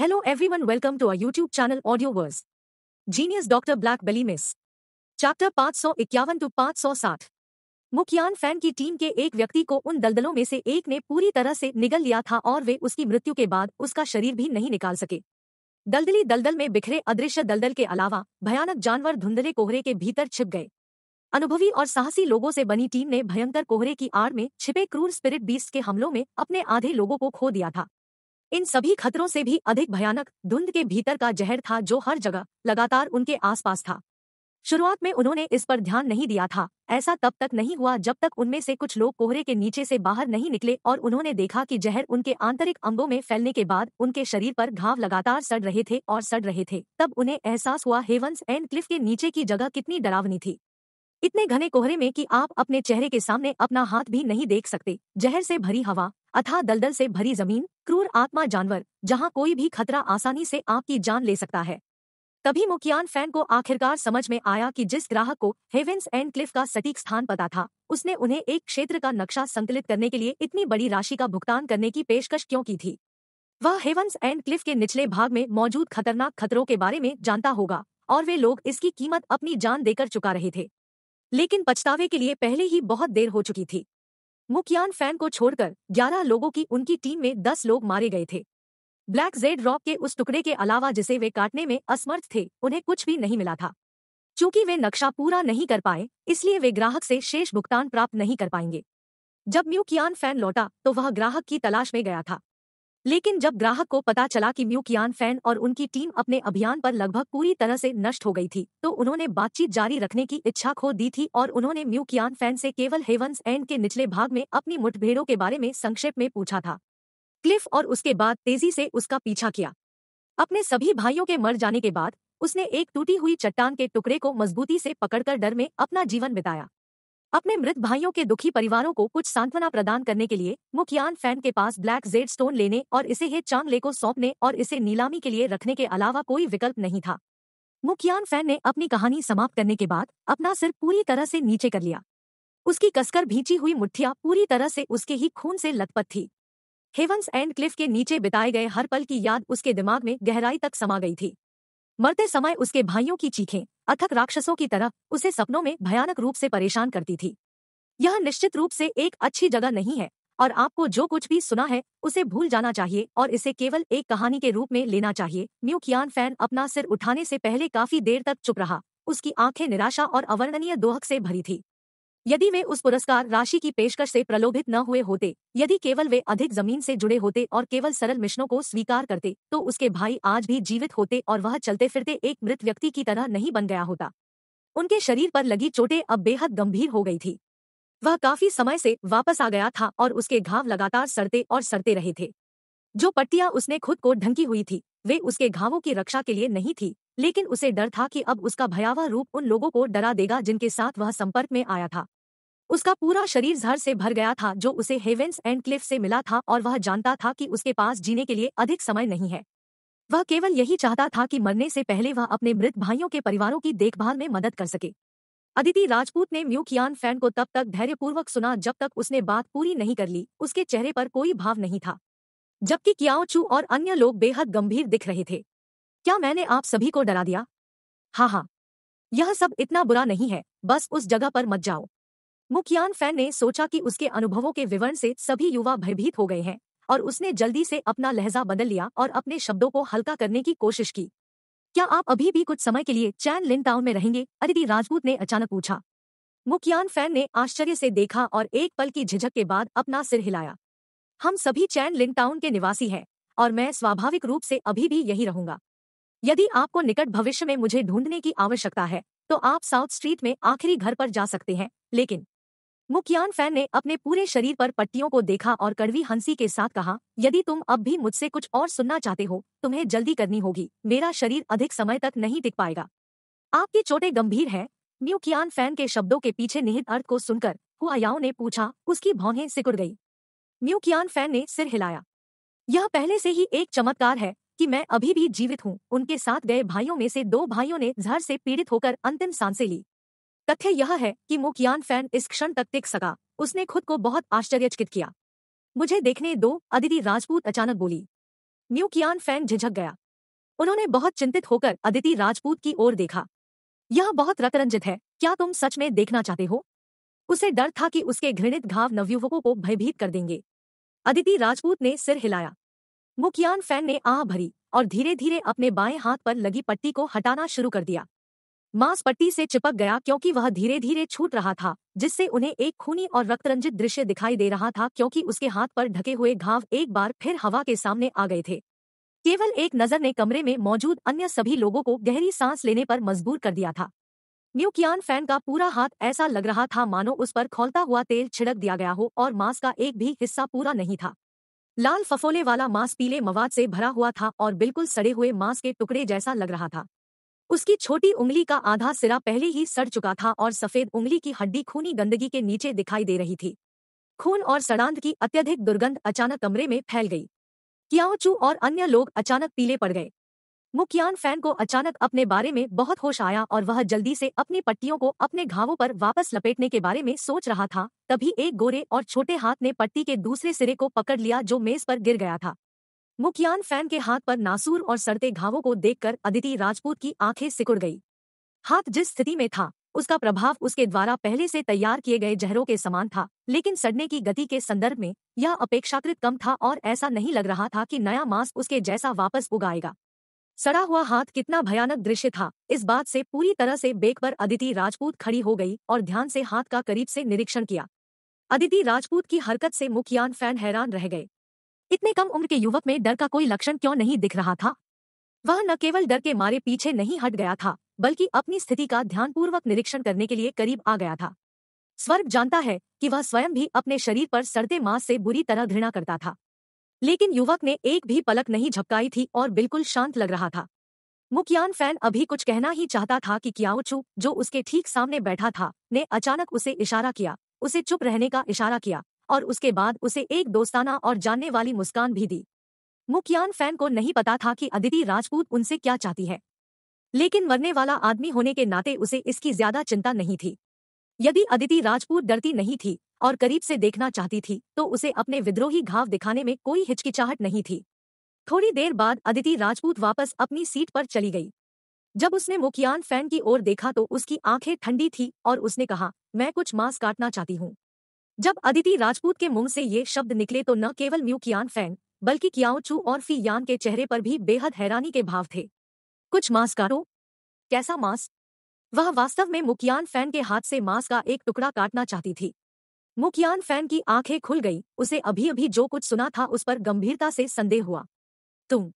Hello everyone welcome to our YouTube channel Audioverse. Genius Dr. Black Belly Miss. Chapter 551 to 560 Mukyan Fan की team के एक व्यक्ति को उन दलदलों में से एक ने पूरी तरह से निगल लिया था और वे उसकी मृत्यु के बाद उसका शरीर भी नहीं निकाल सके दलदली दलदल में बिखरे अदृश्य दलदल के अलावा भयानक जानवर धुंधले कोहरे के भीतर छिप गए अनुभवी और साहसी लोगों से बनी टीम ने भयंकर कोहरे की आड़ में छिपे क्रूर स्पिरिट बीस के हमलों में अपने आधे लोगों को खो दिया था इन सभी खतरों से भी अधिक भयानक धुंध के भीतर का जहर था जो हर जगह लगातार उनके आसपास था शुरुआत में उन्होंने इस पर ध्यान नहीं दिया था ऐसा तब तक नहीं हुआ जब तक उनमें से कुछ लोग कोहरे के नीचे से बाहर नहीं निकले और उन्होंने देखा कि जहर उनके आंतरिक अंगों में फैलने के बाद उनके शरीर पर घाव लगातार सड़ रहे थे और सड़ रहे थे तब उन्हें एहसास हुआ हेवंस एंड क्लिफ के नीचे की जगह कितनी डरावनी थी इतने घने कोहरे में कि आप अपने चेहरे के सामने अपना हाथ भी नहीं देख सकते जहर से भरी हवा अथा दलदल से भरी जमीन क्रूर आत्मा जानवर जहाँ कोई भी खतरा आसानी से आपकी जान ले सकता है तभी मुखियान फैन को आखिरकार समझ में आया कि जिस ग्राहक को हेवेंस एंड क्लिफ का सटीक स्थान पता था उसने उन्हें एक क्षेत्र का नक्शा संकलित करने के लिए इतनी बड़ी राशि का भुगतान करने की पेशकश क्यों की थी वह हेवंस एंड क्लिफ के निचले भाग में मौजूद खतरनाक खतरों के बारे में जानता होगा और वे लोग इसकी कीमत अपनी जान देकर चुका रहे थे लेकिन पछतावे के लिए पहले ही बहुत देर हो चुकी थी मुकियान फैन को छोड़कर 11 लोगों की उनकी टीम में 10 लोग मारे गए थे ब्लैक जेड रॉक के उस टुकड़े के अलावा जिसे वे काटने में असमर्थ थे उन्हें कुछ भी नहीं मिला था चूंकि वे नक्शा पूरा नहीं कर पाए इसलिए वे ग्राहक से शेष भुगतान प्राप्त नहीं कर पाएंगे जब म्यूकियान फैन लौटा तो वह ग्राहक की तलाश में गया था लेकिन जब ग्राहक को पता चला कि म्यूकियान फैन और उनकी टीम अपने अभियान पर लगभग पूरी तरह से नष्ट हो गई थी तो उन्होंने बातचीत जारी रखने की इच्छा खो दी थी और उन्होंने म्यूकियान फैन से केवल हेवंस एंड के निचले भाग में अपनी मुठभेड़ों के बारे में संक्षेप में पूछा था क्लिफ और उसके बाद तेजी से उसका पीछा किया अपने सभी भाइयों के मर जाने के बाद उसने एक टूटी हुई चट्टान के टुकड़े को मजबूती से पकड़कर डर में अपना जीवन बिताया अपने मृत भाइयों के दुखी परिवारों को कुछ सांत्वना प्रदान करने के लिए मुखियान फैन के पास ब्लैक जेड स्टोन लेने और इसे हे चांगले को सौंपने और इसे नीलामी के लिए रखने के अलावा कोई विकल्प नहीं था मुखियान फैन ने अपनी कहानी समाप्त करने के बाद अपना सिर पूरी तरह से नीचे कर लिया उसकी कसकर भींची हुई मुठ्ठिया पूरी तरह से उसके ही खून से लतपत थी हेवंस एंड क्लिफ के नीचे बिताए गए हर पल की याद उसके दिमाग में गहराई तक समा गई थी मरते समय उसके भाइयों की चीखें अथक राक्षसों की तरह उसे सपनों में भयानक रूप से परेशान करती थी यह निश्चित रूप से एक अच्छी जगह नहीं है और आपको जो कुछ भी सुना है उसे भूल जाना चाहिए और इसे केवल एक कहानी के रूप में लेना चाहिए म्यू कियान फैन अपना सिर उठाने से पहले काफी देर तक चुप रहा उसकी आंखें निराशा और अवर्णनीय दोहक से भरी थी यदि वे उस पुरस्कार राशि की पेशकश से प्रलोभित न हुए होते यदि केवल वे अधिक जमीन से जुड़े होते और केवल सरल मिशनों को स्वीकार करते तो उसके भाई आज भी जीवित होते और वह चलते फिरते एक मृत व्यक्ति की तरह नहीं बन गया होता उनके शरीर पर लगी चोटें अब बेहद गंभीर हो गई थी वह काफी समय से वापस आ गया था और उसके घाव लगातार सड़ते और सड़ते रहे थे जो पट्टियां उसने खुद को ढंकी हुई थी वे उसके घावों की रक्षा के लिए नहीं थी लेकिन उसे डर था कि अब उसका भयावह रूप उन लोगों को डरा देगा जिनके साथ वह संपर्क में आया था उसका पूरा शरीर जहर से भर गया था जो उसे हेवेंस एंड क्लिफ से मिला था और वह जानता था कि उसके पास जीने के लिए अधिक समय नहीं है वह केवल यही चाहता था कि मरने से पहले वह अपने मृत भाइयों के परिवारों की देखभाल में मदद कर सके अदिति राजपूत ने म्यूकियान फैन को तब तक धैर्यपूर्वक सुना जब तक उसने बात पूरी नहीं कर ली उसके चेहरे पर कोई भाव नहीं था जबकि क्याओचू और अन्य लोग बेहद गंभीर दिख रहे थे क्या मैंने आप सभी को डरा दिया हाँ हाँ यह सब इतना बुरा नहीं है बस उस जगह पर मत जाओ मुखियान फैन ने सोचा कि उसके अनुभवों के विवरण से सभी युवा भयभीत हो गए हैं और उसने जल्दी से अपना लहजा बदल लिया और अपने शब्दों को हल्का करने की कोशिश की क्या आप अभी भी कुछ समय के लिए चैन लिन टाउन में रहेंगे अदिति राजपूत ने अचानक पूछा मुखियान फैन ने आश्चर्य से देखा और एक पल की झिझक के बाद अपना सिर हिलाया हम सभी चैन लिन टाउन के निवासी हैं और मैं स्वाभाविक रूप से अभी भी यही रहूंगा यदि आपको निकट भविष्य में मुझे ढूंढने की आवश्यकता है तो आप साउथ स्ट्रीट में आखिरी घर पर जा सकते हैं लेकिन मुकियान फैन ने अपने पूरे शरीर पर पट्टियों को देखा और कड़वी हंसी के साथ कहा यदि तुम अब भी मुझसे कुछ और सुनना चाहते हो तुम्हें जल्दी करनी होगी मेरा शरीर अधिक समय तक नहीं टिक पाएगा आपकी चोटें गंभीर हैं म्यूकियान फैन के शब्दों के पीछे निहित अर्थ को सुनकर हुआयाओ ने पूछा उसकी भौहें सिकुड़ गई म्यूकियान फैन ने सिर हिलाया यह पहले से ही एक चमत्कार है कि मैं अभी भी जीवित हूँ उनके साथ गए भाइयों में से दो भाइयों ने जहर से पीड़ित होकर अंतिम सांसें ली तथ्य यह है कि मुखयान फैन इस क्षण तक टिक सका उसने खुद को बहुत आश्चर्यचकित किया मुझे देखने दो अदिति राजपूत अचानक बोली म्यूकियान फैन झिझक गया उन्होंने बहुत चिंतित होकर अदिति राजपूत की ओर देखा यह बहुत रतरंजित है क्या तुम सच में देखना चाहते हो उसे डर था कि उसके घृणित घाव नवयुवकों को भयभीत कर देंगे अदिति राजपूत ने सिर हिलाया मुकियान फैन ने आह भरी और धीरे धीरे अपने बाएं हाथ पर लगी पट्टी को हटाना शुरू कर दिया मांस पट्टी से चिपक गया क्योंकि वह धीरे धीरे छूट रहा था जिससे उन्हें एक खूनी और रक्तरंजित दृश्य दिखाई दे रहा था क्योंकि उसके हाथ पर ढके हुए घाव एक बार फिर हवा के सामने आ गए थे केवल एक नजर ने कमरे में मौजूद अन्य सभी लोगों को गहरी सांस लेने पर मजबूर कर दिया था न्यूकियान फैन का पूरा हाथ ऐसा लग रहा था मानो उस पर खोलता हुआ तेल छिड़क दिया गया हो और मांस का एक भी हिस्सा पूरा नहीं था लाल फफोले वाला मांस पीले मवाद से भरा हुआ था और बिल्कुल सड़े हुए मांस के टुकड़े जैसा लग रहा था उसकी छोटी उंगली का आधा सिरा पहले ही सड़ चुका था और सफेद उंगली की हड्डी खूनी गंदगी के नीचे दिखाई दे रही थी खून और सड़ांत की अत्यधिक दुर्गंध अचानक कमरे में फैल गई क्याओचू और अन्य लोग अचानक पीले पड़ गए मुकियान फैन को अचानक अपने बारे में बहुत होश आया और वह जल्दी से अपनी पट्टियों को अपने घावों पर वापस लपेटने के बारे में सोच रहा था तभी एक गोरे और छोटे हाथ ने पट्टी के दूसरे सिरे को पकड़ लिया जो मेज पर गिर गया था मुकियान फैन के हाथ पर नासूर और सड़ते घावों को देखकर अदिति राजपूत की आंखें सिकुड़ गई हाथ जिस स्थिति में था उसका प्रभाव उसके द्वारा पहले से तैयार किए गए जहरों के समान था लेकिन सड़ने की गति के संदर्भ में यह अपेक्षाकृत कम था और ऐसा नहीं लग रहा था कि नया मांस उसके जैसा वापस उगाएगा सड़ा हुआ हाथ कितना भयानक दृश्य था इस बात से पूरी तरह से बेक पर अदिति राजपूत खड़ी हो गई और ध्यान से हाथ का करीब से निरीक्षण किया अदिति राजपूत की हरकत से मुखियान फैन हैरान रह गए इतने कम उम्र के युवक में डर का कोई लक्षण क्यों नहीं दिख रहा था वह न केवल डर के मारे पीछे नहीं हट गया था बल्कि अपनी स्थिति का ध्यानपूर्वक निरीक्षण करने के लिए करीब आ गया था स्वर्ग जानता है कि वह स्वयं भी अपने शरीर पर सड़ते मांस से बुरी तरह घृणा करता था लेकिन युवक ने एक भी पलक नहीं झपकाई थी और बिल्कुल शांत लग रहा था मुकियान फैन अभी कुछ कहना ही चाहता था कि कियाओचू जो उसके ठीक सामने बैठा था ने अचानक उसे इशारा किया उसे चुप रहने का इशारा किया और उसके बाद उसे एक दोस्ताना और जानने वाली मुस्कान भी दी मुकियान फैन को नहीं पता था कि अदिति राजपूत उनसे क्या चाहती है लेकिन मरने वाला आदमी होने के नाते उसे इसकी ज्यादा चिंता नहीं थी यदि अदिति राजपूत डरती नहीं थी और करीब से देखना चाहती थी तो उसे अपने विद्रोही घाव दिखाने में कोई हिचकिचाहट नहीं थी थोड़ी देर बाद अदिति राजपूत वापस अपनी सीट पर चली गई जब उसने मुकियान फैन की ओर देखा तो उसकी आंखें ठंडी थी और उसने कहा मैं कुछ मांस काटना चाहती हूँ जब अदिति राजपूत के मुंह से ये शब्द निकले तो न केवल म्यू कियान फैन बल्कि कियाओ और फी यान के चेहरे पर भी बेहद हैरानी के भाव थे कुछ मांस काटो कैसा मांस वह वास्तव में मुकियान फैन के हाथ से मांस का एक टुकड़ा काटना चाहती थी मुकियान फैन की आंखें खुल गई उसे अभी अभी जो कुछ सुना था उस पर गंभीरता से संदेह हुआ तुम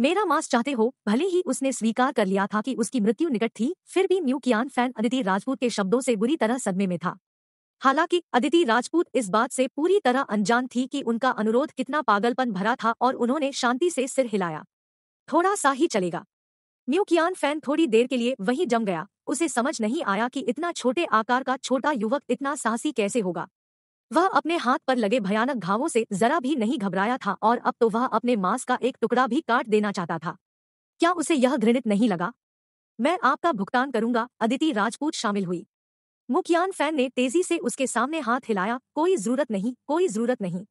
मेरा मांस चाहते हो भले ही उसने स्वीकार कर लिया था कि उसकी मृत्यु निकट थी फिर भी म्यूकियान फैन अदिति राजपूत के शब्दों से बुरी तरह सदमे में था हालांकि अदिति राजपूत इस बात से पूरी तरह अनजान थी कि उनका अनुरोध कितना पागलपन भरा था और उन्होंने शांति से सिर हिलाया थोड़ा सा ही चलेगा न्यू कियान फैन थोड़ी देर के लिए वहीं जम गया उसे समझ नहीं आया कि इतना छोटे आकार का छोटा युवक इतना साहसी कैसे होगा वह अपने हाथ पर लगे भयानक घावों से जरा भी नहीं घबराया था और अब तो वह अपने मांस का एक टुकड़ा भी काट देना चाहता था क्या उसे यह घृणित नहीं लगा मैं आपका भुगतान करूंगा अदिति राजपूत शामिल हुई मुखियान फैन ने तेजी से उसके सामने हाथ हिलाया कोई जरूरत नहीं कोई जरूरत नहीं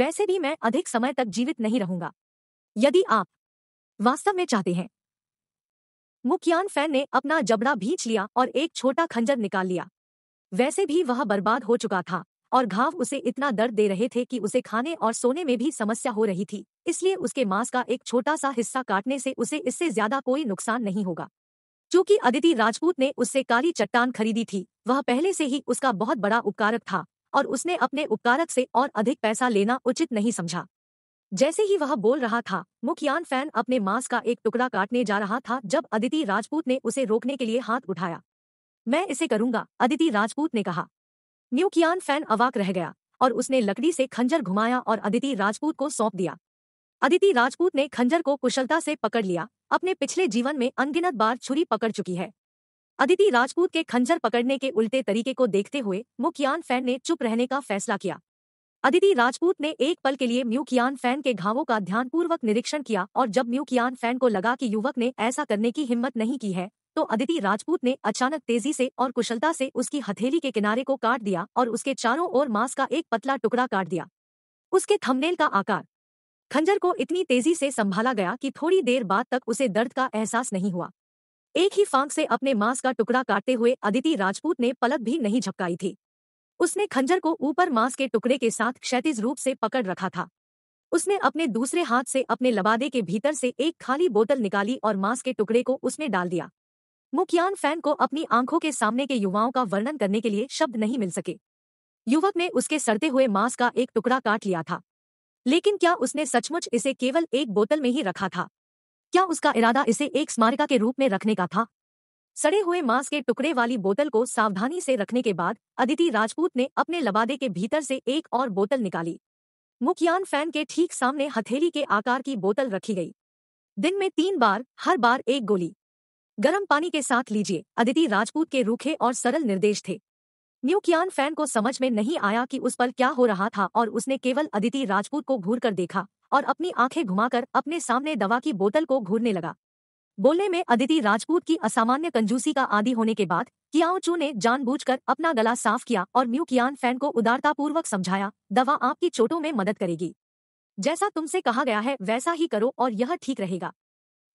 वैसे भी मैं अधिक समय तक जीवित नहीं रहूंगा यदि आप वास्तव में चाहते हैं मुकियान फैन ने अपना जबड़ा भींच लिया और एक छोटा खंजर निकाल लिया वैसे भी वह बर्बाद हो चुका था और घाव उसे इतना दर्द दे रहे थे कि उसे खाने और सोने में भी समस्या हो रही थी इसलिए उसके मांस का एक छोटा सा हिस्सा काटने से उसे इससे ज्यादा कोई नुकसान नहीं होगा चूंकि अदिति राजपूत ने उससे काली चट्टान खरीदी थी वह पहले से ही उसका बहुत बड़ा उपकारक था और उसने अपने उपकारक से और अधिक पैसा लेना उचित नहीं समझा जैसे ही वह बोल रहा था मुखियान फैन अपने मांस का एक टुकड़ा काटने जा रहा था जब अदिति राजपूत ने उसे रोकने के लिए हाथ उठाया मैं इसे करूंगा अदिति राजपूत ने कहा न्यूकियान फैन अवाक रह गया और उसने लकड़ी से खंजर घुमाया और अदिति राजपूत को सौंप दिया अदिति राजपूत ने खंजर को कुशलता से पकड़ लिया अपने पिछले जीवन में अनगिनत बार छुरी पकड़ चुकी है अदिति राजपूत के खंजर पकड़ने के उल्टे तरीके को देखते हुए मुखियान फैन ने चुप रहने का फैसला किया अदिति राजपूत ने एक पल के लिए म्यूकियान फैन के घावों का ध्यानपूर्वक निरीक्षण किया और जब म्यूकियान फैन को लगा कि युवक ने ऐसा करने की हिम्मत नहीं की है तो अदिति राजपूत ने अचानक तेजी से और कुशलता से उसकी हथेली के किनारे को काट दिया और उसके चारों ओर मांस का एक पतला टुकड़ा काट दिया उसके थमनेल का आकार खंजर को इतनी तेजी से संभाला गया कि थोड़ी देर बाद तक उसे दर्द का एहसास नहीं हुआ एक ही फांक से अपने मांस का टुकड़ा काटते हुए अदिति राजपूत ने पलक भी नहीं झपकाई थी उसने खंजर को ऊपर मांस के टुकड़े के साथ क्षैतिज रूप से पकड़ रखा था उसने अपने दूसरे हाथ से अपने लबादे के भीतर से एक खाली बोतल निकाली और मांस के टुकड़े को उसमें डाल दिया मुखियान फैन को अपनी आंखों के सामने के युवाओं का वर्णन करने के लिए शब्द नहीं मिल सके युवक ने उसके सड़ते हुए मांस का एक टुकड़ा काट लिया था लेकिन क्या उसने सचमुच इसे केवल एक बोतल में ही रखा था क्या उसका इरादा इसे एक स्मारिका के रूप में रखने का था सड़े हुए मांस के टुकड़े वाली बोतल को सावधानी से रखने के बाद अदिति राजपूत ने अपने लबादे के भीतर से एक और बोतल निकाली मुखियान फैन के ठीक सामने हथेली के आकार की बोतल रखी गई दिन में तीन बार हर बार एक गोली गर्म पानी के साथ लीजिए अदिति राजपूत के रूखे और सरल निर्देश थे न्यूकियान फैन को समझ में नहीं आया कि उस पर क्या हो रहा था और उसने केवल अदिति राजपूत को घूर कर देखा और अपनी आंखें घुमाकर अपने सामने दवा की बोतल को घूरने लगा बोलने में अदिति राजपूत की असामान्य कंजूसी का आदि होने के बाद कियाओ चू ने जानबूझकर अपना गला साफ किया और म्यू कियान फैन को उदारतापूर्वक समझाया दवा आपकी चोटों में मदद करेगी जैसा तुमसे कहा गया है वैसा ही करो और यह ठीक रहेगा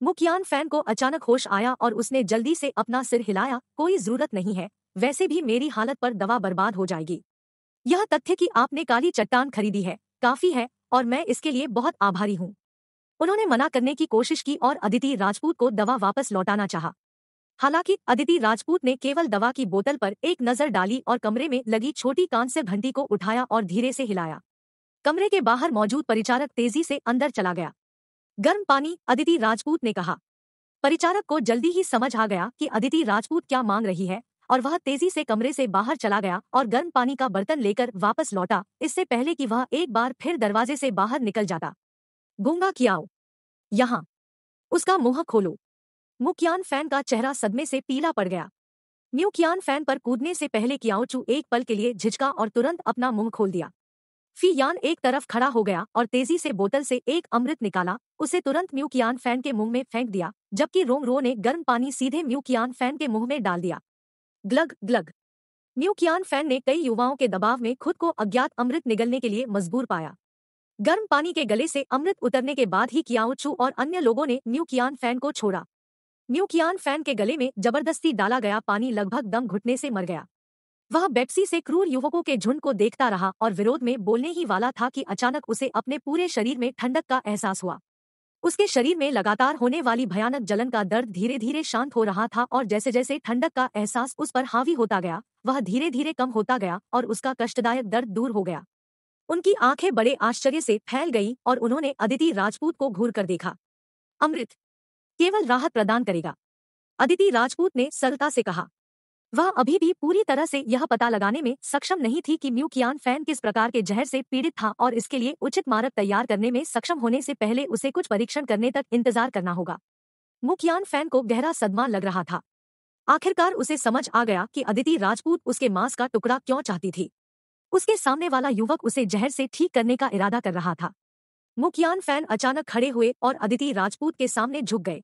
मुकियान फैन को अचानक होश आया और उसने जल्दी से अपना सिर हिलाया कोई जरूरत नहीं है वैसे भी मेरी हालत पर दवा बर्बाद हो जाएगी यह तथ्य कि आपने काली चट्टान खरीदी है काफी है और मैं इसके लिए बहुत आभारी हूँ उन्होंने मना करने की कोशिश की और अदिति राजपूत को दवा वापस लौटाना चाहा। हालांकि अदिति राजपूत ने केवल दवा की बोतल पर एक नजर डाली और कमरे में लगी छोटी कान से घंटी को उठाया और धीरे से हिलाया कमरे के बाहर मौजूद परिचारक तेजी से अंदर चला गया गर्म पानी अदिति राजपूत ने कहा परिचारक को जल्दी ही समझ आ गया कि अदिति राजपूत क्या मांग रही है और वह तेजी से कमरे से बाहर चला गया और गर्म पानी का बर्तन लेकर वापस लौटा इससे पहले कि वह एक बार फिर दरवाजे से बाहर निकल जाता गूंगा कियाओ यहाँ उसका मुंह खोलो मुकियान फैन का चेहरा सदमे से पीला पड़ गया म्यूकियान फैन पर कूदने से पहले कियाओचू एक पल के लिए झिझका और तुरंत अपना मुंह खोल दिया फी यान एक तरफ खड़ा हो गया और तेजी से बोतल से एक अमृत निकाला उसे तुरंत म्यूकियान फैन के मुंह में फेंक दिया जबकि रोम रो ने गर्म पानी सीधे म्यूकियान फैन के मुंह में डाल दिया ग्लग ग्लग म्यूकियान फैन ने कई युवाओं के दबाव में खुद को अज्ञात अमृत निगलने के लिए मजबूर पाया गर्म पानी के गले से अमृत उतरने के बाद ही कियाओ चू और अन्य लोगों ने न्यू कियान फैन को छोड़ा न्यू कियान फैन के गले में जबरदस्ती डाला गया पानी लगभग दम घुटने से मर गया वह बेप्सी से क्रूर युवकों के झुंड को देखता रहा और विरोध में बोलने ही वाला था कि अचानक उसे अपने पूरे शरीर में ठंडक का एहसास हुआ उसके शरीर में लगातार होने वाली भयानक जलन का दर्द धीरे धीरे शांत हो रहा था और जैसे जैसे ठंडक का एहसास उस पर हावी होता गया वह धीरे धीरे कम होता गया और उसका कष्टदायक दर्द दूर हो गया उनकी आंखें बड़े आश्चर्य से फैल गई और उन्होंने अदिति राजपूत को घूर कर देखा अमृत केवल राहत प्रदान करेगा अदिति राजपूत ने सरलता से कहा वह अभी भी पूरी तरह से यह पता लगाने में सक्षम नहीं थी कि म्यूकियान फैन किस प्रकार के जहर से पीड़ित था और इसके लिए उचित मार्ग तैयार करने में सक्षम होने से पहले उसे कुछ परीक्षण करने तक इंतजार करना होगा मुकियान फैन को गहरा सदमा लग रहा था आखिरकार उसे समझ आ गया कि अदिति राजपूत उसके मांस का टुकड़ा क्यों चाहती थी उसके सामने वाला युवक उसे जहर से ठीक करने का इरादा कर रहा था मुखियान फैन अचानक खड़े हुए और अदिति राजपूत के सामने झुक गए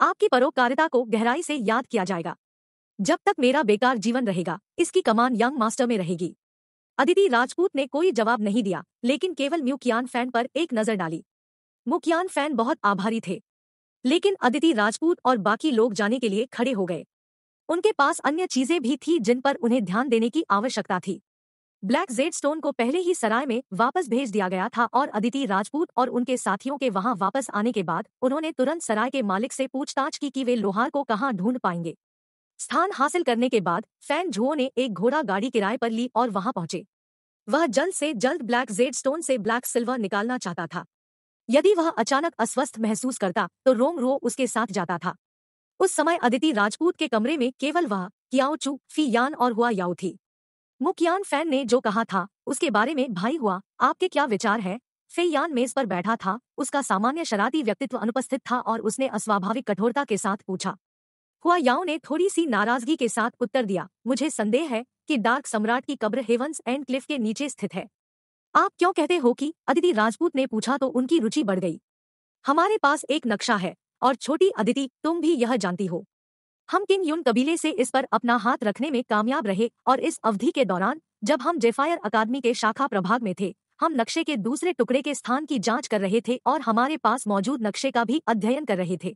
आपकी परोकारिता को गहराई से याद किया जाएगा जब तक मेरा बेकार जीवन रहेगा इसकी कमान यंग मास्टर में रहेगी अदिति राजपूत ने कोई जवाब नहीं दिया लेकिन केवल म्यूकियान फैन पर एक नजर डाली मुकियान फैन बहुत आभारी थे लेकिन अदिति राजपूत और बाकी लोग जाने के लिए खड़े हो गए उनके पास अन्य चीजें भी थी जिन पर उन्हें ध्यान देने की आवश्यकता थी ब्लैक जेड स्टोन को पहले ही सराय में वापस भेज दिया गया था और अदिति राजपूत और उनके साथियों के वहां वापस आने के बाद उन्होंने तुरंत सराय के मालिक से पूछताछ की कि वे लोहार को कहाँ ढूंढ पाएंगे स्थान हासिल करने के बाद फैन झुओ ने एक घोड़ा गाड़ी किराए पर ली और वहां पहुंचे वह जल्द से जल्द ब्लैक जेड स्टोन से ब्लैक सिल्वर निकालना चाहता था यदि वह अचानक अस्वस्थ महसूस करता तो रोम रो उसके साथ जाता था उस समय अदिति राजपूत के कमरे में केवल वह कियाओ चू फी यान और हुआ याओ थी मुकियान फैन ने जो कहा था उसके बारे में भाई हुआ आपके क्या विचार है फेयान मेज पर बैठा था उसका सामान्य शरारती व्यक्तित्व अनुपस्थित था और उसने अस्वाभाविक कठोरता के साथ पूछा हुआ याओ ने थोड़ी सी नाराजगी के साथ उत्तर दिया मुझे संदेह है कि डार्क सम्राट की कब्र हेवंस एंड क्लिफ के नीचे स्थित है आप क्यों कहते हो कि अदिति राजपूत ने पूछा तो उनकी रुचि बढ़ गई हमारे पास एक नक्शा है और छोटी अदिति तुम भी यह जानती हो हम किम युन कबीले से इस पर अपना हाथ रखने में कामयाब रहे और इस अवधि के दौरान जब हम जेफायर अकादमी के शाखा प्रभाग में थे हम नक्शे के दूसरे टुकड़े के स्थान की जांच कर रहे थे और हमारे पास मौजूद नक्शे का भी अध्ययन कर रहे थे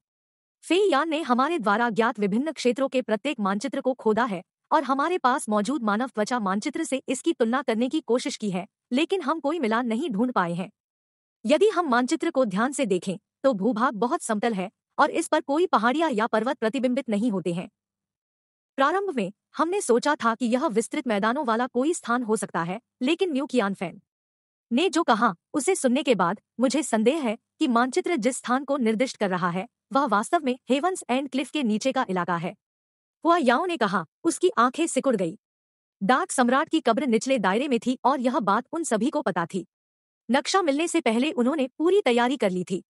फेयान ने हमारे द्वारा ज्ञात विभिन्न क्षेत्रों के प्रत्येक मानचित्र को खोदा है और हमारे पास मौजूद मानव त्वचा मानचित्र से इसकी तुलना करने की कोशिश की है लेकिन हम कोई मिलान नहीं ढूंढ पाए हैं यदि हम मानचित्र को ध्यान से देखें तो भूभाग बहुत समतल है और इस पर कोई पहाड़ियां या पर्वत प्रतिबिंबित नहीं होते हैं प्रारंभ में हमने सोचा था कि यह विस्तृत मैदानों वाला कोई स्थान हो सकता है लेकिन न्यू कियान फैन ने जो कहा उसे सुनने के बाद मुझे संदेह है कि मानचित्र जिस स्थान को निर्दिष्ट कर रहा है वह वास्तव में हेवंस एंड क्लिफ के नीचे का इलाका है हुआ याओ ने कहा उसकी आंखें सिकुड़ गई डाक सम्राट की कब्र निचले दायरे में थी और यह बात उन सभी को पता थी नक्शा मिलने से पहले उन्होंने पूरी तैयारी कर ली थी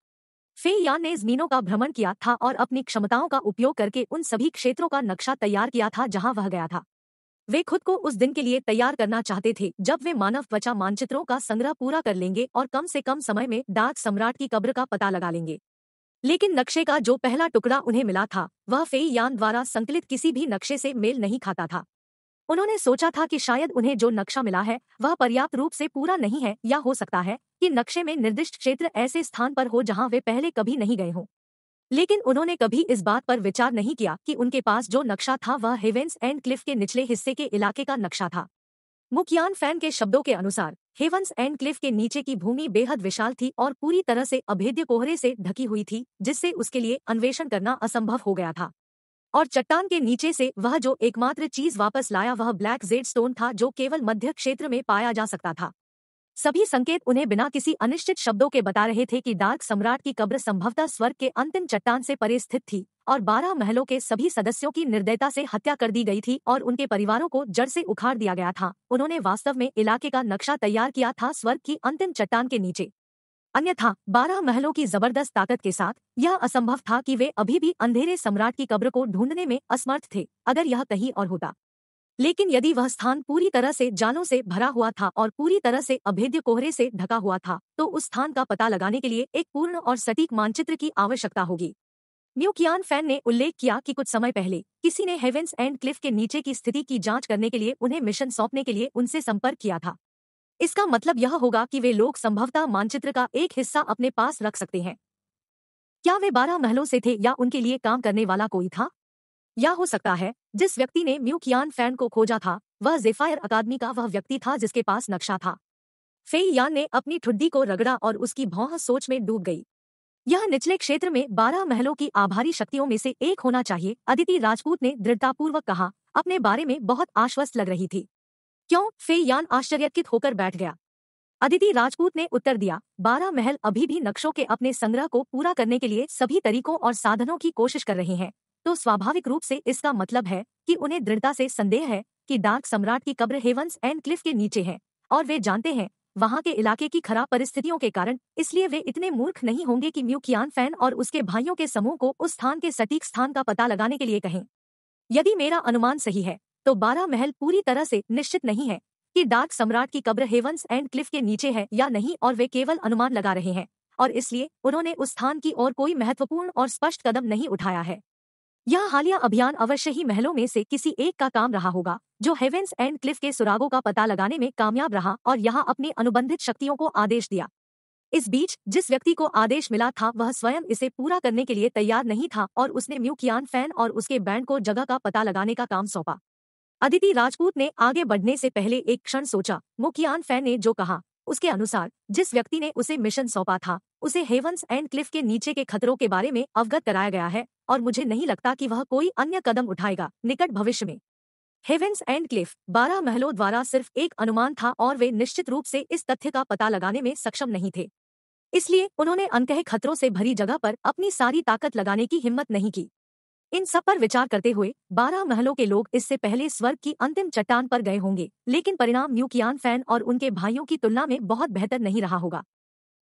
फेयान ने जमीनों का भ्रमण किया था और अपनी क्षमताओं का उपयोग करके उन सभी क्षेत्रों का नक्शा तैयार किया था जहां वह गया था वे खुद को उस दिन के लिए तैयार करना चाहते थे जब वे मानव बचा मानचित्रों का संग्रह पूरा कर लेंगे और कम से कम समय में दाद सम्राट की कब्र का पता लगा लेंगे लेकिन नक्शे का जो पहला टुकड़ा उन्हें मिला था वह फेई यान द्वारा संकलित किसी भी नक्शे से मेल नहीं खाता था उन्होंने सोचा था कि शायद उन्हें जो नक्शा मिला है वह पर्याप्त रूप से पूरा नहीं है या हो सकता है कि नक्शे में निर्दिष्ट क्षेत्र ऐसे स्थान पर हो जहां वे पहले कभी नहीं गए हों लेकिन उन्होंने कभी इस बात पर विचार नहीं किया कि उनके पास जो नक्शा था वह हेवेंस एंड क्लिफ के निचले हिस्से के इलाके का नक्शा था मुखियान फैन के शब्दों के अनुसार हेवंस एंड क्लिफ के नीचे की भूमि बेहद विशाल थी और पूरी तरह से अभेद्य कोहरे से ढकी हुई थी जिससे उसके लिए अन्वेषण करना असंभव हो गया था और चट्टान के नीचे से वह जो एकमात्र चीज वापस लाया वह ब्लैक जेड स्टोन था जो केवल मध्य क्षेत्र में पाया जा सकता था सभी संकेत उन्हें बिना किसी अनिश्चित शब्दों के बता रहे थे कि डार्क सम्राट की कब्र संभवतः स्वर्ग के अंतिम चट्टान से परे स्थित थी और बारह महलों के सभी सदस्यों की निर्दयता से हत्या कर दी गई थी और उनके परिवारों को जड़ से उखाड़ दिया गया था उन्होंने वास्तव में इलाके का नक्शा तैयार किया था स्वर्ग की अंतिम चट्टान के नीचे अन्यथा बारह महलों की जबरदस्त ताकत के साथ यह असंभव था कि वे अभी भी अंधेरे सम्राट की कब्र को ढूंढने में असमर्थ थे अगर यह कहीं और होता लेकिन यदि वह स्थान पूरी तरह से जालों से भरा हुआ था और पूरी तरह से अभेद्य कोहरे से ढका हुआ था तो उस स्थान का पता लगाने के लिए एक पूर्ण और सटीक मानचित्र की आवश्यकता होगी न्यूकियान फैन ने उल्लेख किया कि कुछ समय पहले किसी ने हेवेंस एंड क्लिफ के नीचे की स्थिति की जांच करने के लिए उन्हें मिशन सौंपने के लिए उनसे संपर्क किया था इसका मतलब यह होगा कि वे लोग संभवतः मानचित्र का एक हिस्सा अपने पास रख सकते हैं क्या वे बारह महलों से थे या उनके लिए काम करने वाला कोई था या हो सकता है जिस व्यक्ति ने म्यूकियान फैन को खोजा था वह जेफायर अकादमी का वह व्यक्ति था जिसके पास नक्शा था फेई यान ने अपनी ठुड्डी को रगड़ा और उसकी भौह सोच में डूब गई यह निचले क्षेत्र में बारह महलों की आभारी शक्तियों में से एक होना चाहिए अदिति राजपूत ने दृढ़तापूर्वक कहा अपने बारे में बहुत आश्वस्त लग रही थी क्यों यान आश्चर्यकित होकर बैठ गया अदिति राजपूत ने उत्तर दिया बारह महल अभी भी नक्शों के अपने संग्रह को पूरा करने के लिए सभी तरीकों और साधनों की कोशिश कर रहे हैं तो स्वाभाविक रूप से इसका मतलब है कि उन्हें दृढ़ता से संदेह है कि डार्क सम्राट की कब्र हेवंस एंड क्लिफ के नीचे है और वे जानते हैं वहां के इलाके की खराब परिस्थितियों के कारण इसलिए वे इतने मूर्ख नहीं होंगे कि म्यूकियान फैन और उसके भाइयों के समूह को उस स्थान के सटीक स्थान का पता लगाने के लिए कहें यदि मेरा अनुमान सही है तो बारह महल पूरी तरह से निश्चित नहीं है कि डार्क सम्राट की कब्र हेवंस एंड क्लिफ के नीचे है या नहीं और वे केवल अनुमान लगा रहे हैं और इसलिए उन्होंने उस स्थान की ओर कोई महत्वपूर्ण और स्पष्ट कदम नहीं उठाया है यह हालिया अभियान अवश्य ही महलों में से किसी एक का काम रहा होगा जो हेवेंस एंड क्लिफ के सुरागों का पता लगाने में कामयाब रहा और यहाँ अपने अनुबंधित शक्तियों को आदेश दिया इस बीच जिस व्यक्ति को आदेश मिला था वह स्वयं इसे पूरा करने के लिए तैयार नहीं था और उसने म्यूकियान फैन और उसके बैंड को जगह का पता लगाने का काम सौंपा अदिति राजपूत ने आगे बढ़ने से पहले एक क्षण सोचा मुखियान फैन ने जो कहा उसके अनुसार जिस व्यक्ति ने उसे मिशन सौंपा था उसे हेवंस एंड क्लिफ के नीचे के खतरों के बारे में अवगत कराया गया है और मुझे नहीं लगता कि वह कोई अन्य कदम उठाएगा निकट भविष्य में हेवेंस एंड क्लिफ बारह महलों द्वारा सिर्फ एक अनुमान था और वे निश्चित रूप से इस तथ्य का पता लगाने में सक्षम नहीं थे इसलिए उन्होंने अनकहे खतरों से भरी जगह पर अपनी सारी ताकत लगाने की हिम्मत नहीं की इन सब पर विचार करते हुए बारह महलों के लोग इससे पहले स्वर्ग की अंतिम चट्टान पर गए होंगे लेकिन परिणाम न्यूकियान फैन और उनके भाइयों की तुलना में बहुत बेहतर नहीं रहा होगा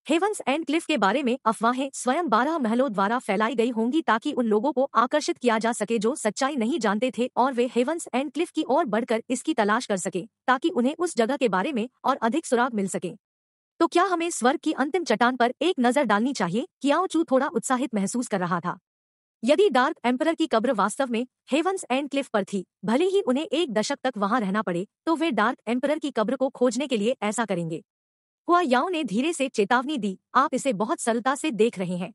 हेवंस एंड क्लिफ के बारे में अफवाहें स्वयं बारह महलों द्वारा फैलाई गई होंगी ताकि उन लोगों को आकर्षित किया जा सके जो सच्चाई नहीं जानते थे और वे हेवंस एंड क्लिफ की ओर बढ़कर इसकी तलाश कर सके ताकि उन्हें उस जगह के बारे में और अधिक सुराग मिल सके तो क्या हमें स्वर्ग की अंतिम चट्टान पर एक नजर डालनी चाहिए आओ चू थोड़ा उत्साहित महसूस कर रहा था यदि डार्क एम्परर की कब्र वास्तव में हेवंस एंड क्लिफ पर थी भले ही उन्हें एक दशक तक वहां रहना पड़े तो वे डार्क एम्परर की कब्र को खोजने के लिए ऐसा करेंगे हुआ याओ ने धीरे से चेतावनी दी आप इसे बहुत सरलता से देख रहे हैं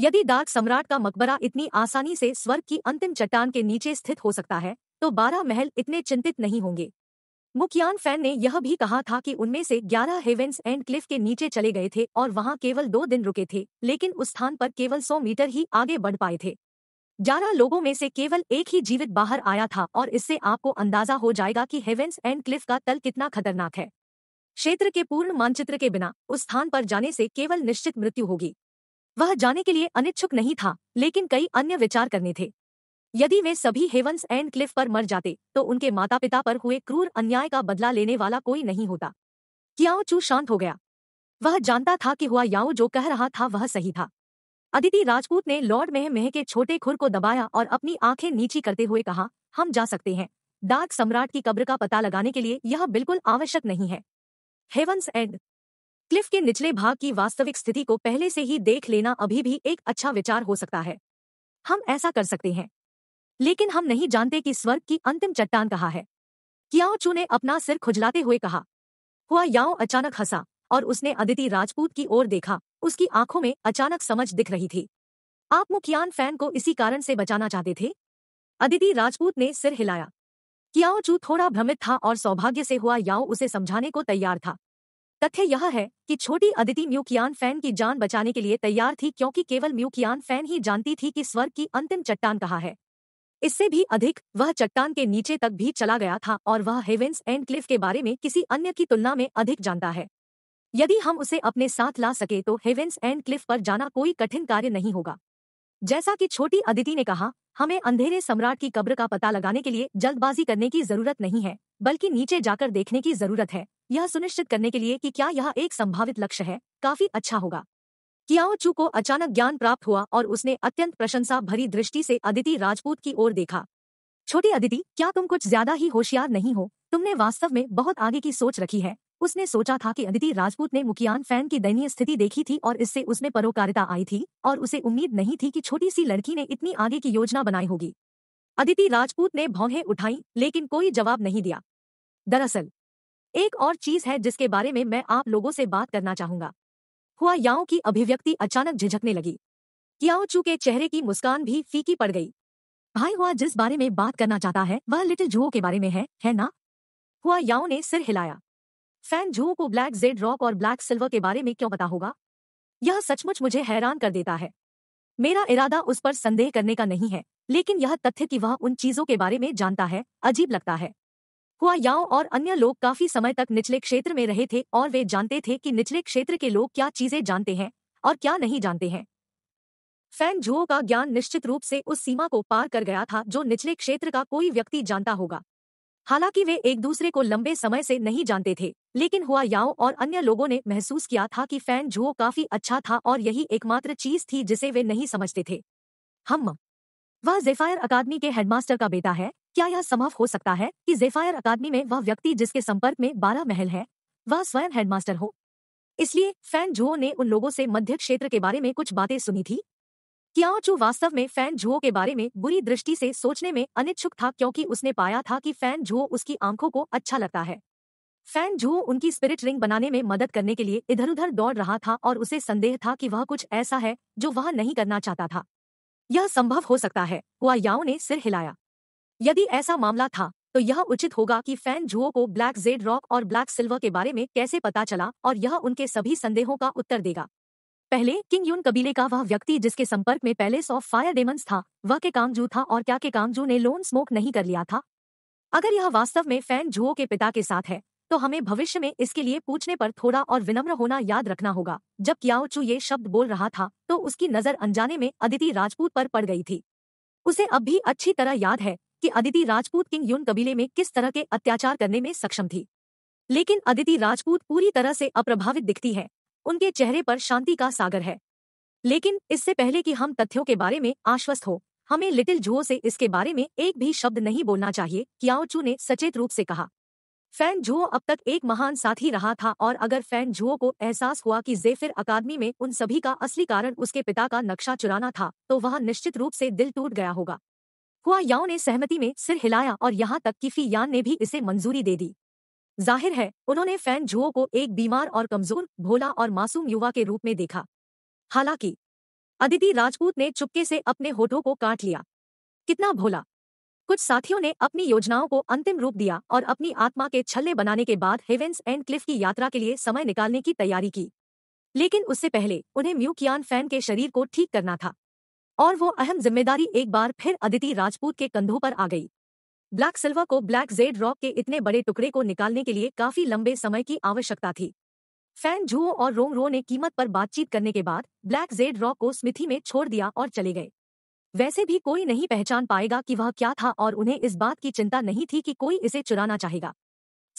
यदि डार्क सम्राट का मकबरा इतनी आसानी से स्वर्ग की अंतिम चट्टान के नीचे स्थित हो सकता है तो बारह महल इतने चिंतित नहीं होंगे मुखियान फैन ने यह भी कहा था कि उनमें से 11 हेवेंस एंड क्लिफ के नीचे चले गए थे और वहां केवल दो दिन रुके थे लेकिन उस स्थान पर केवल 100 मीटर ही आगे बढ़ पाए थे ग्यारह लोगों में से केवल एक ही जीवित बाहर आया था और इससे आपको अंदाजा हो जाएगा कि हेवेंस एंड क्लिफ का तल कितना खतरनाक है क्षेत्र के पूर्ण मानचित्र के बिना उस स्थान पर जाने से केवल निश्चित मृत्यु होगी वह जाने के लिए अनिच्छुक नहीं था लेकिन कई अन्य विचार करने थे यदि वे सभी हेवंस एंड क्लिफ पर मर जाते तो उनके माता पिता पर हुए क्रूर अन्याय का बदला लेने वाला कोई नहीं होता क्या चू शांत हो गया वह जानता था कि हुआ याओ जो कह रहा था वह सही था अदिति राजपूत ने लॉर्ड मेह मेह के छोटे खुर को दबाया और अपनी आंखें नीची करते हुए कहा हम जा सकते हैं डार्क सम्राट की कब्र का पता लगाने के लिए यह बिल्कुल आवश्यक नहीं है हेवंस एंड क्लिफ के निचले भाग की वास्तविक स्थिति को पहले से ही देख लेना अभी भी एक अच्छा विचार हो सकता है हम ऐसा कर सकते हैं लेकिन हम नहीं जानते कि स्वर्ग की अंतिम चट्टान कहाँ है चू ने अपना सिर खुजलाते हुए कहा हुआ याओ अचानक हंसा और उसने अदिति राजपूत की ओर देखा उसकी आंखों में अचानक समझ दिख रही थी आप मुखियान फैन को इसी कारण से बचाना चाहते थे अदिति राजपूत ने सिर हिलाया चू थोड़ा भ्रमित था और सौभाग्य से हुआ याओ उसे समझाने को तैयार था तथ्य यह है कि छोटी अदिति म्यूकियान फैन की जान बचाने के लिए तैयार थी क्योंकि केवल म्यूकियान फैन ही जानती थी कि स्वर्ग की अंतिम चट्टान कहाँ है इससे भी अधिक वह चट्टान के नीचे तक भी चला गया था और वह हेवेंस एंड क्लिफ के बारे में किसी अन्य की तुलना में अधिक जानता है यदि हम उसे अपने साथ ला सके तो हेवेंस एंड क्लिफ पर जाना कोई कठिन कार्य नहीं होगा जैसा कि छोटी अदिति ने कहा हमें अंधेरे सम्राट की कब्र का पता लगाने के लिए जल्दबाजी करने की जरूरत नहीं है बल्कि नीचे जाकर देखने की जरूरत है यह सुनिश्चित करने के लिए कि क्या यह एक संभावित लक्ष्य है काफी अच्छा होगा कियाओ चू को अचानक ज्ञान प्राप्त हुआ और उसने अत्यंत प्रशंसा भरी दृष्टि से अदिति राजपूत की ओर देखा छोटी अदिति क्या तुम कुछ ज्यादा ही होशियार नहीं हो तुमने वास्तव में बहुत आगे की सोच रखी है उसने सोचा था कि अदिति राजपूत ने मुखियान फैन की दयनीय स्थिति देखी थी और इससे उसमें परोकारिता आई थी और उसे उम्मीद नहीं थी कि छोटी सी लड़की ने इतनी आगे की योजना बनाई होगी अदिति राजपूत ने भौहें उठाई लेकिन कोई जवाब नहीं दिया दरअसल एक और चीज है जिसके बारे में मैं आप लोगों से बात करना चाहूंगा हुआ याओ की अभिव्यक्ति अचानक झिझकने लगी याओ चू के चेहरे की मुस्कान भी फीकी पड़ गई भाई हुआ जिस बारे में बात करना चाहता है वह लिटिल जुओ के बारे में है है ना हुआ याओ ने सिर हिलाया फैन जुओ को ब्लैक जेड रॉक और ब्लैक सिल्वर के बारे में क्यों पता होगा यह सचमुच मुझे हैरान कर देता है मेरा इरादा उस पर संदेह करने का नहीं है लेकिन यह तथ्य कि वह उन चीजों के बारे में जानता है अजीब लगता है हुआ याओ और अन्य लोग काफी समय तक निचले क्षेत्र में रहे थे और वे जानते थे कि निचले क्षेत्र के लोग क्या चीजें जानते हैं और क्या नहीं जानते हैं फैन झुओ का ज्ञान निश्चित रूप से उस सीमा को पार कर गया था जो निचले क्षेत्र का कोई व्यक्ति जानता होगा हालांकि वे एक दूसरे को लंबे समय से नहीं जानते थे लेकिन हुआ याओ और अन्य लोगों ने महसूस किया था कि फैन झुओ काफी अच्छा था और यही एकमात्र चीज थी जिसे वे नहीं समझते थे हम हम्म, वह जेफायर अकादमी के हेडमास्टर का बेटा है क्या यह समाप्त हो सकता है कि जेफायर अकादमी में वह व्यक्ति जिसके संपर्क में बारह महल है वह स्वयं हेडमास्टर हो इसलिए फैन झुओ ने उन लोगों से मध्य क्षेत्र के बारे में कुछ बातें सुनी थी क्या चू वास्तव में फैन झुओ के बारे में बुरी दृष्टि से सोचने में अनिच्छुक था क्योंकि उसने पाया था कि फैन झुओ उसकी आंखों को अच्छा लगता है फैन झुओ उनकी स्पिरिट रिंग बनाने में मदद करने के लिए इधर उधर दौड़ रहा था और उसे संदेह था कि वह कुछ ऐसा है जो वह नहीं करना चाहता था यह संभव हो सकता है वह याओ ने सिर हिलाया यदि ऐसा मामला था तो यह उचित होगा कि फैन जुओ को ब्लैक जेड रॉक और ब्लैक सिल्वर के बारे में कैसे पता चला और यह उनके सभी संदेहों का उत्तर देगा पहले किंग यून कबीले का वह व्यक्ति जिसके संपर्क में पैलेस ऑफ फायर डेमंस था वह के कामजू था और क्या के कामजू ने लोन स्मोक नहीं कर लिया था अगर यह वास्तव में फैन जुओ के पिता के साथ है तो हमें भविष्य में इसके लिए पूछने पर थोड़ा और विनम्र होना याद रखना होगा जब क्याओचू ये शब्द बोल रहा था तो उसकी नजर अनजाने में अदिति राजपूत पर पड़ गई थी उसे अब भी अच्छी तरह याद है कि अदिति राजपूत किंग यून कबीले में किस तरह के अत्याचार करने में सक्षम थी लेकिन अदिति राजपूत पूरी तरह से अप्रभावित दिखती है उनके चेहरे पर शांति का सागर है लेकिन इससे पहले कि हम तथ्यों के बारे में आश्वस्त हो हमें लिटिल झुओ से इसके बारे में एक भी शब्द नहीं बोलना चाहिए कियाओचू ने सचेत रूप से कहा फैन झुओ अब तक एक महान साथी रहा था और अगर फैन झुओ को एहसास हुआ कि जेफिर अकादमी में उन सभी का असली कारण उसके पिता का नक्शा चुराना था तो वह निश्चित रूप से दिल टूट गया होगा हुआ याओ ने सहमति में सिर हिलाया और यहां तक कि फी यान ने भी इसे मंजूरी दे दी जाहिर है उन्होंने फैन जुओ को एक बीमार और कमजोर भोला और मासूम युवा के रूप में देखा हालांकि अदिति राजपूत ने चुपके से अपने होठों को काट लिया कितना भोला कुछ साथियों ने अपनी योजनाओं को अंतिम रूप दिया और अपनी आत्मा के छल्ले बनाने के बाद हेवेंस एंड क्लिफ की यात्रा के लिए समय निकालने की तैयारी की लेकिन उससे पहले उन्हें म्यूकियान फैन के शरीर को ठीक करना था और वो अहम जिम्मेदारी एक बार फिर अदिति राजपूत के कंधों पर आ गई ब्लैक सिल्वा को ब्लैक जेड रॉक के इतने बड़े टुकड़े को निकालने के लिए काफी लंबे समय की आवश्यकता थी फैन झुओ और रोंग रो ने कीमत पर बातचीत करने के बाद ब्लैक जेड रॉक को स्मिथी में छोड़ दिया और चले गए वैसे भी कोई नहीं पहचान पाएगा कि वह क्या था और उन्हें इस बात की चिंता नहीं थी कि कोई इसे चुराना चाहेगा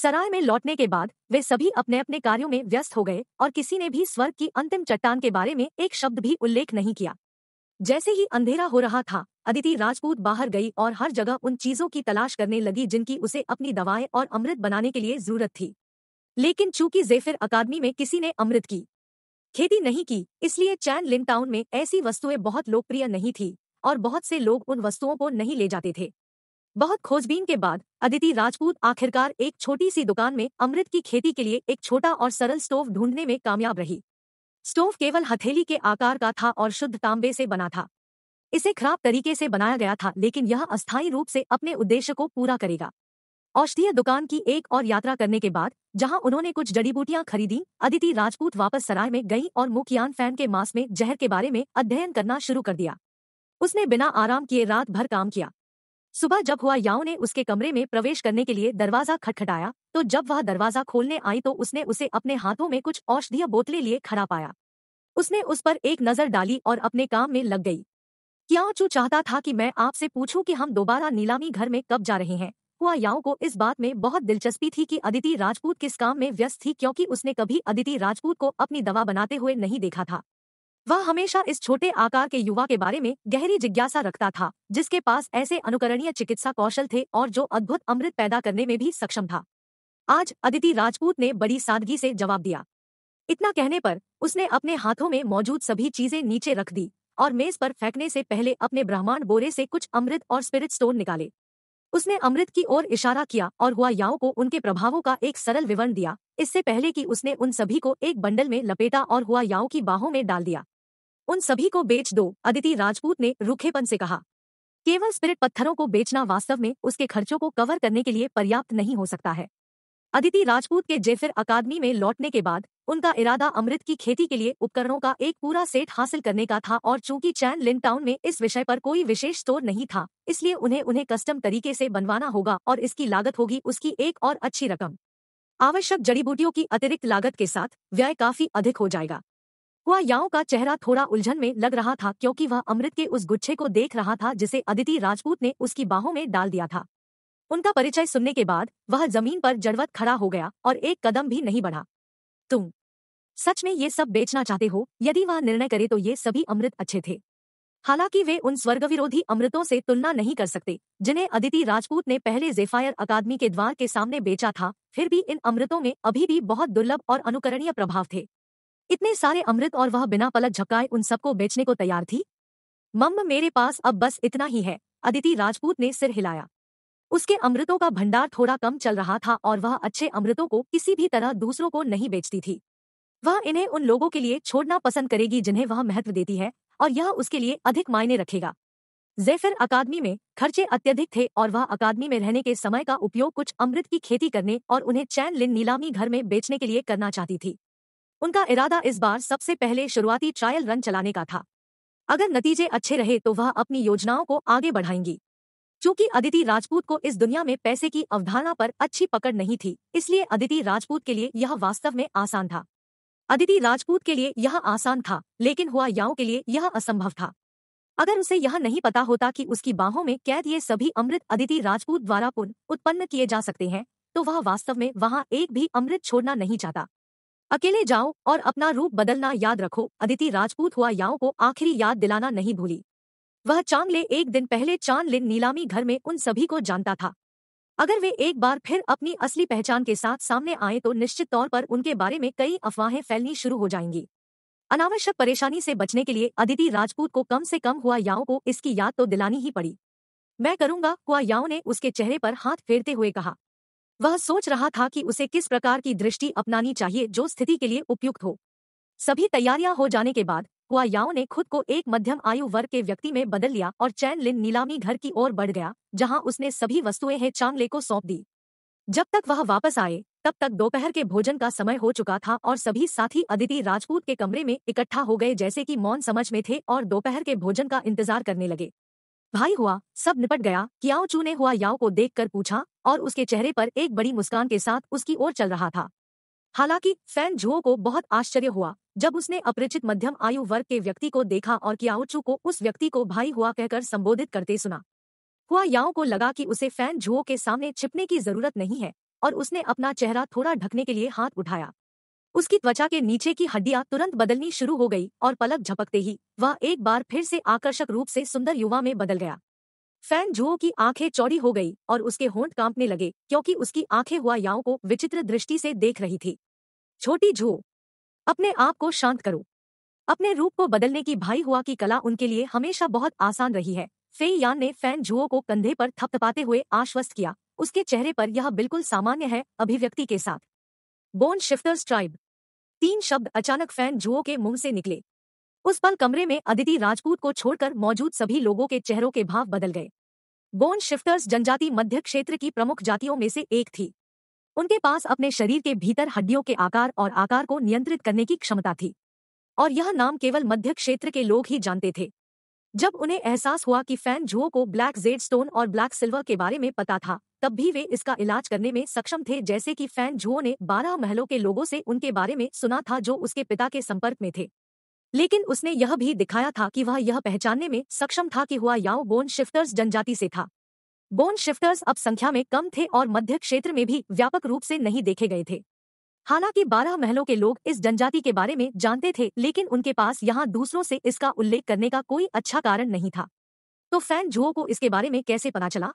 सराय में लौटने के बाद वे सभी अपने अपने कार्यों में व्यस्त हो गए और किसी ने भी स्वर्ग की अंतिम चट्टान के बारे में एक शब्द भी उल्लेख नहीं किया जैसे ही अंधेरा हो रहा था अदिति राजपूत बाहर गई और हर जगह उन चीजों की तलाश करने लगी जिनकी उसे अपनी दवाएं और अमृत बनाने के लिए जरूरत थी लेकिन चूंकि जेफिर अकादमी में किसी ने अमृत की खेती नहीं की इसलिए चैन लिन टाउन में ऐसी वस्तुएं बहुत लोकप्रिय नहीं थी और बहुत से लोग उन वस्तुओं को नहीं ले जाते थे बहुत खोजबीन के बाद अदिति राजपूत आखिरकार एक छोटी सी दुकान में अमृत की खेती के लिए एक छोटा और सरल स्टोव ढूंढने में कामयाब रही स्टोव केवल हथेली के आकार का था और शुद्ध तांबे से बना था इसे खराब तरीके से बनाया गया था लेकिन यह अस्थायी रूप से अपने उद्देश्य को पूरा करेगा औषधीय दुकान की एक और यात्रा करने के बाद जहां उन्होंने कुछ जड़ी बूटियां खरीदी अदिति राजपूत वापस सराय में गई और मुखियान फैन के मांस में जहर के बारे में अध्ययन करना शुरू कर दिया उसने बिना आराम किए रात भर काम किया सुबह जब हुआ याओ ने उसके कमरे में प्रवेश करने के लिए दरवाजा खटखटाया तो जब वह दरवाजा खोलने आई तो उसने उसे अपने हाथों में कुछ औषधीय बोतलें लिए खड़ा पाया उसने उस पर एक नजर डाली और अपने काम में लग गई चू चाहता था कि मैं आपसे पूछूं कि हम दोबारा नीलामी घर में कब जा रहे हैं हुआ याओ को इस बात में बहुत दिलचस्पी थी कि अदिति राजपूत किस काम में व्यस्त थी क्योंकि उसने कभी अदिति राजपूत को अपनी दवा बनाते हुए नहीं देखा था वह हमेशा इस छोटे आकार के युवा के बारे में गहरी जिज्ञासा रखता था जिसके पास ऐसे अनुकरणीय चिकित्सा कौशल थे और जो अद्भुत अमृत पैदा करने में भी सक्षम था आज अदिति राजपूत ने बड़ी सादगी से जवाब दिया इतना कहने पर उसने अपने हाथों में मौजूद सभी चीजें नीचे रख दी और मेज पर फेंकने से पहले अपने ब्रह्मांड बोरे से कुछ अमृत और स्पिरिट स्टोन निकाले उसने अमृत की ओर इशारा किया और हुआ याओ को उनके प्रभावों का एक सरल विवरण दिया इससे पहले कि उसने उन सभी को एक बंडल में लपेटा और हुआ याओ की बाहों में डाल दिया उन सभी को बेच दो अदिति राजपूत ने रूखेपन से कहा केवल स्पिरिट पत्थरों को बेचना वास्तव में उसके खर्चों को कवर करने के लिए पर्याप्त नहीं हो सकता है अदिति राजपूत के जेफिर अकादमी में लौटने के बाद उनका इरादा अमृत की खेती के लिए उपकरणों का एक पूरा सेट हासिल करने का था और चूंकि चैन लिन टाउन में इस विषय पर कोई विशेष स्टोर नहीं था इसलिए उन्हें उन्हें कस्टम तरीके से बनवाना होगा और इसकी लागत होगी उसकी एक और अच्छी रकम आवश्यक जड़ी बूटियों की अतिरिक्त लागत के साथ व्यय काफी अधिक हो जाएगा हुआ याओ का चेहरा थोड़ा उलझन में लग रहा था क्योंकि वह अमृत के उस गुच्छे को देख रहा था जिसे अदिति राजपूत ने उसकी बाहों में डाल दिया था उनका परिचय सुनने के बाद वह जमीन पर जड़वत खड़ा हो गया और एक कदम भी नहीं बढ़ा तुम सच में ये सब बेचना चाहते हो यदि वह निर्णय करे तो ये सभी अमृत अच्छे थे हालांकि वे उन स्वर्ग विरोधी अमृतों से तुलना नहीं कर सकते जिन्हें अदिति राजपूत ने पहले जेफायर अकादमी के द्वार के सामने बेचा था फिर भी इन अमृतों में अभी भी बहुत दुर्लभ और अनुकरणीय प्रभाव थे इतने सारे अमृत और वह बिना पलक झपकाए उन सबको बेचने को तैयार थी मम्म मेरे पास अब बस इतना ही है अदिति राजपूत ने सिर हिलाया उसके अमृतों का भंडार थोड़ा कम चल रहा था और वह अच्छे अमृतों को किसी भी तरह दूसरों को नहीं बेचती थी वह इन्हें उन लोगों के लिए छोड़ना पसंद करेगी जिन्हें वह महत्व देती है और यह उसके लिए अधिक मायने रखेगा जेफिर अकादमी में खर्चे अत्यधिक थे और वह अकादमी में रहने के समय का उपयोग कुछ अमृत की खेती करने और उन्हें चैन लिन नीलामी घर में बेचने के लिए करना चाहती थी उनका इरादा इस बार सबसे पहले शुरुआती ट्रायल रन चलाने का था अगर नतीजे अच्छे रहे तो वह अपनी योजनाओं को आगे बढ़ाएंगी चूंकि अदिति राजपूत को इस दुनिया में पैसे की अवधारणा पर अच्छी पकड़ नहीं थी इसलिए अदिति राजपूत के लिए यह वास्तव में आसान था अदिति राजपूत के लिए यह आसान था लेकिन हुआ याओ के लिए यह असंभव था अगर उसे यह नहीं पता होता कि उसकी बाहों में कैद ये सभी अमृत अदिति राजपूत द्वारा पुनः उत्पन्न किए जा सकते हैं तो वह वास्तव में वहां एक भी अमृत छोड़ना नहीं चाहता अकेले जाओ और अपना रूप बदलना याद रखो अदिति राजपूत हुआ याओ को आखिरी याद दिलाना नहीं भूली वह चांगले एक दिन पहले लिन नीलामी घर में उन सभी को जानता था अगर वे एक बार फिर अपनी असली पहचान के साथ सामने आए तो निश्चित तौर पर उनके बारे में कई अफवाहें फैलनी शुरू हो जाएंगी अनावश्यक परेशानी से बचने के लिए अदिति राजपूत को कम से कम हुआ याओ को इसकी याद तो दिलानी ही पड़ी मैं करूंगा हुआ याओ ने उसके चेहरे पर हाथ फेरते हुए कहा वह सोच रहा था कि उसे किस प्रकार की दृष्टि अपनानी चाहिए जो स्थिति के लिए उपयुक्त हो सभी तैयारियां हो जाने के बाद हुआ ने खुद को एक मध्यम आयु वर्ग के व्यक्ति में बदल लिया और चैन लिन नीलामी घर की ओर बढ़ गया जहां उसने सभी वस्तुएं है चांगले को सौंप दी जब तक वह वापस आए तब तक दोपहर के भोजन का समय हो चुका था और सभी साथी अदिति राजपूत के कमरे में इकट्ठा हो गए जैसे कि मौन समझ में थे और दोपहर के भोजन का इंतजार करने लगे भाई हुआ सब निपट गया कियाओ चू ने हुआ याओ को देखकर पूछा और उसके चेहरे पर एक बड़ी मुस्कान के साथ उसकी ओर चल रहा था हालांकि फैन झुओ को बहुत आश्चर्य हुआ जब उसने अपरिचित मध्यम आयु वर्ग के व्यक्ति को देखा और कियाओचू को उस व्यक्ति को भाई हुआ कहकर संबोधित करते सुना हुआ याओ को लगा कि उसे फैन झुओ के सामने छिपने की जरूरत नहीं है और उसने अपना चेहरा थोड़ा ढकने के लिए हाथ उठाया उसकी त्वचा के नीचे की हड्डियां तुरंत बदलनी शुरू हो गई और पलक झपकते ही वह एक बार फिर से आकर्षक रूप से सुंदर युवा में बदल गया फैन जुओ की आंखें चौड़ी हो गई और उसके होंठ कांपने लगे क्योंकि उसकी आंखें हुआ याओ को विचित्र दृष्टि से देख रही थी छोटी जुओ अपने आप को शांत करो अपने रूप को बदलने की भाई हुआ की कला उनके लिए हमेशा बहुत आसान रही है फेई यान ने फैन जुओ को कंधे पर थपथपाते हुए आश्वस्त किया उसके चेहरे पर यह बिल्कुल सामान्य है अभिव्यक्ति के साथ बोन शिफ्टर्स ट्राइब तीन शब्द अचानक फैन जुओ के मुंह से निकले उस पल कमरे में अदिति राजपूत को छोड़कर मौजूद सभी लोगों के चेहरों के भाव बदल गए बोन शिफ्टर्स जनजाति मध्य क्षेत्र की प्रमुख जातियों में से एक थी उनके पास अपने शरीर के भीतर हड्डियों के आकार और आकार को नियंत्रित करने की क्षमता थी और यह नाम केवल मध्य क्षेत्र के लोग ही जानते थे जब उन्हें एहसास हुआ कि फैन झुओ को ब्लैक जेड स्टोन और ब्लैक सिल्वर के बारे में पता था तब भी वे इसका इलाज करने में सक्षम थे जैसे कि फैन झुओ ने बारह महलों के लोगों से उनके बारे में सुना था जो उसके पिता के संपर्क में थे लेकिन उसने यह भी दिखाया था कि वह यह पहचानने में सक्षम था कि हुआ याओ बोन शिफ्टर्स जनजाति से था बोन शिफ्टर्स अब संख्या में कम थे और मध्य क्षेत्र में भी व्यापक रूप से नहीं देखे गए थे हालांकि बारह महलों के लोग इस जनजाति के बारे में जानते थे लेकिन उनके पास यहाँ दूसरों से इसका उल्लेख करने का कोई अच्छा कारण नहीं था तो फैन झुओ को इसके बारे में कैसे पता चला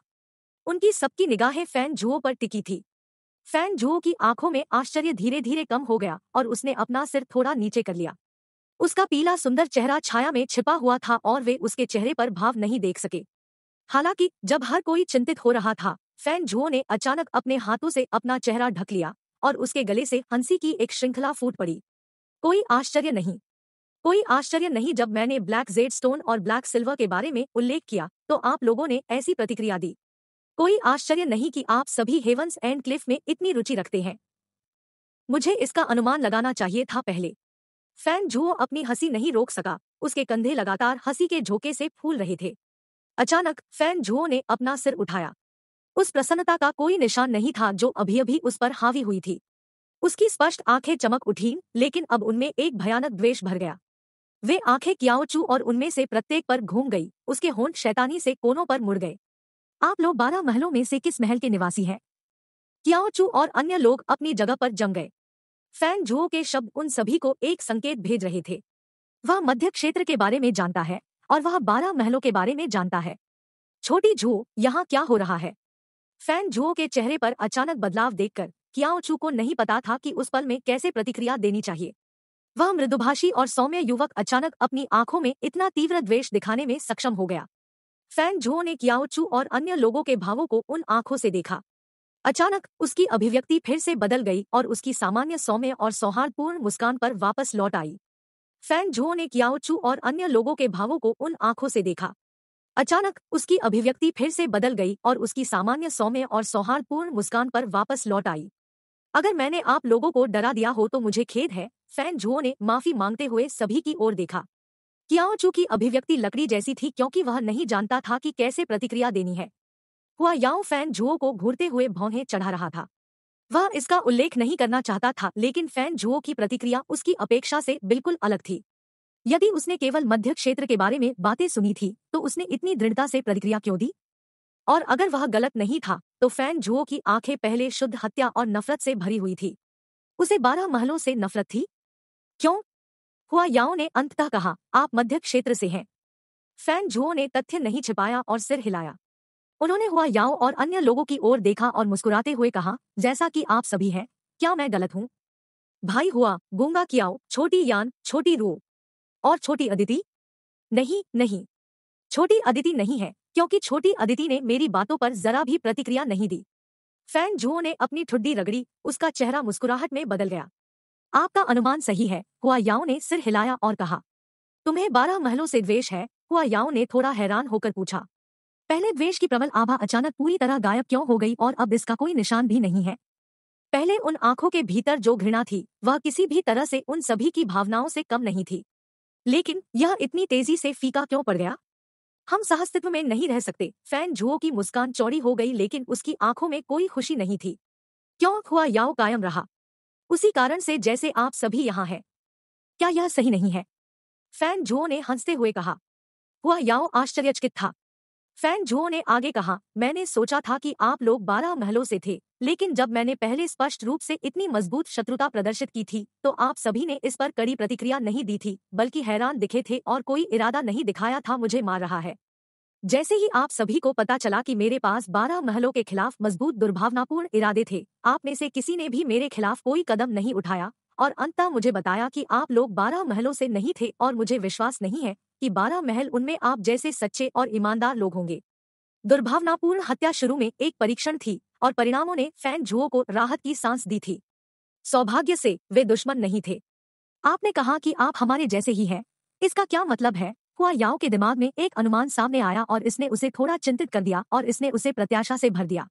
उनकी सबकी निगाहें फैन जुओ पर टिकी थी फैन जुओ की आंखों में आश्चर्य धीरे धीरे कम हो गया और उसने अपना सिर थोड़ा नीचे कर लिया उसका पीला सुंदर चेहरा छाया में छिपा हुआ था और वे उसके चेहरे पर भाव नहीं देख सके हालांकि जब हर कोई चिंतित हो रहा था फैन जुओ ने अचानक अपने हाथों से अपना चेहरा ढक लिया और उसके गले से हंसी की एक श्रृंखला फूट पड़ी कोई आश्चर्य नहीं कोई आश्चर्य नहीं जब मैंने ब्लैक जेड स्टोन और ब्लैक सिल्वर के बारे में उल्लेख किया तो आप लोगों ने ऐसी प्रतिक्रिया दी कोई आश्चर्य नहीं कि आप सभी हेवंस एंड क्लिफ में इतनी रुचि रखते हैं मुझे इसका अनुमान लगाना चाहिए था पहले फैन झुओ अपनी हंसी नहीं रोक सका उसके कंधे लगातार हंसी के झोंके से फूल रहे थे अचानक फैन झुओ ने अपना सिर उठाया उस प्रसन्नता का कोई निशान नहीं था जो अभी अभी उस पर हावी हुई थी उसकी स्पष्ट आंखें चमक उठी लेकिन अब उनमें एक भयानक द्वेष भर गया वे आंखें क्याओचू और उनमें से प्रत्येक पर घूम गई उसके होंठ शैतानी से कोनों पर मुड़ गए आप लोग बारह महलों में से किस महल के निवासी हैं क्याओचू और अन्य लोग अपनी जगह पर जम गए फैन झुओ के शब्द उन सभी को एक संकेत भेज रहे थे वह मध्य क्षेत्र के बारे में जानता है और वह बारह महलों के बारे में जानता है छोटी झुओ यहाँ क्या हो रहा है फैन झुओ के चेहरे पर अचानक बदलाव देखकर क्याओचू को नहीं पता था कि उस पल में कैसे प्रतिक्रिया देनी चाहिए वह मृदुभाषी और सौम्य युवक अचानक अपनी आंखों में इतना तीव्र द्वेष दिखाने में सक्षम हो गया फैन झो ने कियाओचू और अन्य लोगों के भावों को उन आंखों से देखा अचानक उसकी अभिव्यक्ति फिर से बदल गई और उसकी सामान्य सौम्य और सौहार्दपूर्ण मुस्कान पर वापस लौट आई फैन झो ने कियाओचू और अन्य लोगों के भावों को उन आंखों से देखा अचानक उसकी अभिव्यक्ति फिर से बदल गई और उसकी सामान्य सौम्य और सौहार्दपूर्ण मुस्कान पर वापस लौट आई अगर मैंने आप लोगों को डरा दिया हो तो मुझे खेद है फैन झो ने माफी मांगते हुए सभी की ओर देखा कियाओचू चूंकि अभिव्यक्ति लकड़ी जैसी थी क्योंकि वह नहीं जानता था कि कैसे प्रतिक्रिया देनी है हुआ याओ फैन झुओ को घूरते हुए भौहें चढ़ा रहा था वह इसका उल्लेख नहीं करना चाहता था लेकिन फैन झुओ की प्रतिक्रिया उसकी अपेक्षा से बिल्कुल अलग थी यदि उसने केवल मध्य क्षेत्र के बारे में बातें सुनी थी तो उसने इतनी दृढ़ता से प्रतिक्रिया क्यों दी और अगर वह गलत नहीं था तो फैन झुओ की आंखें पहले शुद्ध हत्या और नफरत से भरी हुई थी उसे बारह महलों से नफरत थी क्यों हुआ याओ ने अंततः कहा आप मध्य क्षेत्र से हैं फैन झुओ ने तथ्य नहीं छिपाया और सिर हिलाया उन्होंने हुआ याओ और अन्य लोगों की ओर देखा और मुस्कुराते हुए कहा जैसा कि आप सभी हैं क्या मैं गलत हूँ भाई हुआ गूंगा कियाओ छोटी यान छोटी रू और छोटी अदिति नहीं नहीं छोटी अदिति नहीं है क्योंकि छोटी अदिति ने मेरी बातों पर जरा भी प्रतिक्रिया नहीं दी फैन झुओ ने अपनी ठुड्डी रगड़ी उसका चेहरा मुस्कुराहट में बदल गया आपका अनुमान सही है हुआ ने सिर हिलाया और कहा तुम्हें बारह महलों से द्वेष है कुआयाओं ने थोड़ा हैरान होकर पूछा पहले द्वेष की प्रबल आभा अचानक पूरी तरह गायब क्यों हो गई और अब इसका कोई निशान भी नहीं है पहले उन आंखों के भीतर जो घृणा थी वह किसी भी तरह से उन सभी की भावनाओं से कम नहीं थी लेकिन यह इतनी तेजी से फीका क्यों पड़ गया हम सहस्तित्व में नहीं रह सकते फैन झुओ की मुस्कान चौड़ी हो गई लेकिन उसकी आंखों में कोई खुशी नहीं थी क्यों हुआ याओ कायम रहा उसी कारण से जैसे आप सभी यहाँ हैं क्या यह सही नहीं है फैन झो ने हंसते हुए कहा वह याओ आश्चर्यचकित था फैन झो ने आगे कहा मैंने सोचा था कि आप लोग बारह महलों से थे लेकिन जब मैंने पहले स्पष्ट रूप से इतनी मजबूत शत्रुता प्रदर्शित की थी तो आप सभी ने इस पर कड़ी प्रतिक्रिया नहीं दी थी बल्कि हैरान दिखे थे और कोई इरादा नहीं दिखाया था मुझे मार रहा है जैसे ही आप सभी को पता चला कि मेरे पास बारह महलों के खिलाफ मजबूत दुर्भावनापूर्ण इरादे थे आप में से किसी ने भी मेरे खिलाफ कोई कदम नहीं उठाया और अंततः मुझे बताया कि आप लोग बारह महलों से नहीं थे और मुझे विश्वास नहीं है कि बारह महल उनमें आप जैसे सच्चे और ईमानदार लोग होंगे दुर्भावनापूर्ण हत्या शुरू में एक परीक्षण थी और परिणामों ने फैन जुओ को राहत की सांस दी थी सौभाग्य से वे दुश्मन नहीं थे आपने कहा कि आप हमारे जैसे ही हैं इसका क्या मतलब है हुआ याओ के दिमाग में एक अनुमान सामने आया और इसने उसे थोड़ा चिंतित कर दिया और इसने उसे प्रत्याशा से भर दिया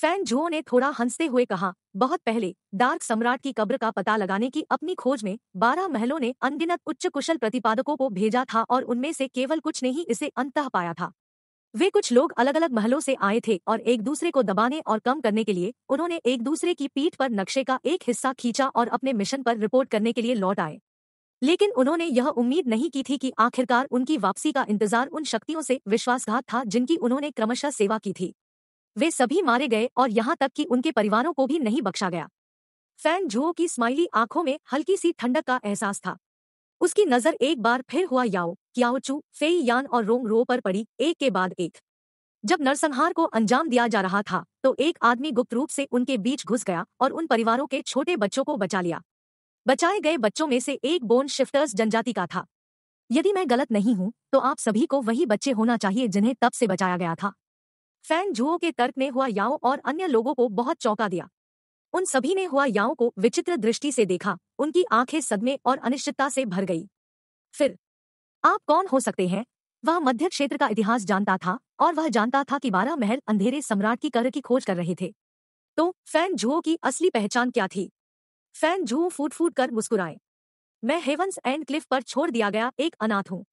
फैन जुओ ने थोड़ा हंसते हुए कहा बहुत पहले डार्क सम्राट की कब्र का पता लगाने की अपनी खोज में बारह महलों ने अनगिनत उच्च कुशल प्रतिपादकों को भेजा था और उनमें से केवल कुछ ने ही इसे अंत पाया था वे कुछ लोग अलग अलग महलों से आए थे और एक दूसरे को दबाने और कम करने के लिए उन्होंने एक दूसरे की पीठ पर नक्शे का एक हिस्सा खींचा और अपने मिशन पर रिपोर्ट करने के लिए लौट आए लेकिन उन्होंने यह उम्मीद नहीं की थी कि आखिरकार उनकी वापसी का इंतजार उन शक्तियों से विश्वासघात था जिनकी उन्होंने क्रमशः सेवा की थी वे सभी मारे गए और यहाँ तक कि उनके परिवारों को भी नहीं बख्शा गया फैन झुओ की स्माइली आंखों में हल्की सी ठंडक का एहसास था उसकी नजर एक बार फिर हुआ याओ क्याओचू फेई यान और रोम रो पर पड़ी एक के बाद एक जब नरसंहार को अंजाम दिया जा रहा था तो एक आदमी गुप्त रूप से उनके बीच घुस गया और उन परिवारों के छोटे बच्चों को बचा लिया बचाए गए बच्चों में से एक बोन शिफ्टर्स जनजाति का था यदि मैं गलत नहीं हूं तो आप सभी को वही बच्चे होना चाहिए जिन्हें तब से बचाया गया था फैन जुओ के तर्क ने हुआ याओ और अन्य लोगों को बहुत चौंका दिया उन सभी ने हुआ याओ को विचित्र दृष्टि से देखा उनकी आंखें सदमे और अनिश्चितता से भर गई फिर आप कौन हो सकते हैं वह मध्य क्षेत्र का इतिहास जानता था और वह जानता था कि बारह महल अंधेरे सम्राट की कर की खोज कर रहे थे तो फैन जुओ की असली पहचान क्या थी फैन झूम फूट फूट कर मुस्कुराए मैं हेवंस एंड क्लिफ पर छोड़ दिया गया एक अनाथ हूँ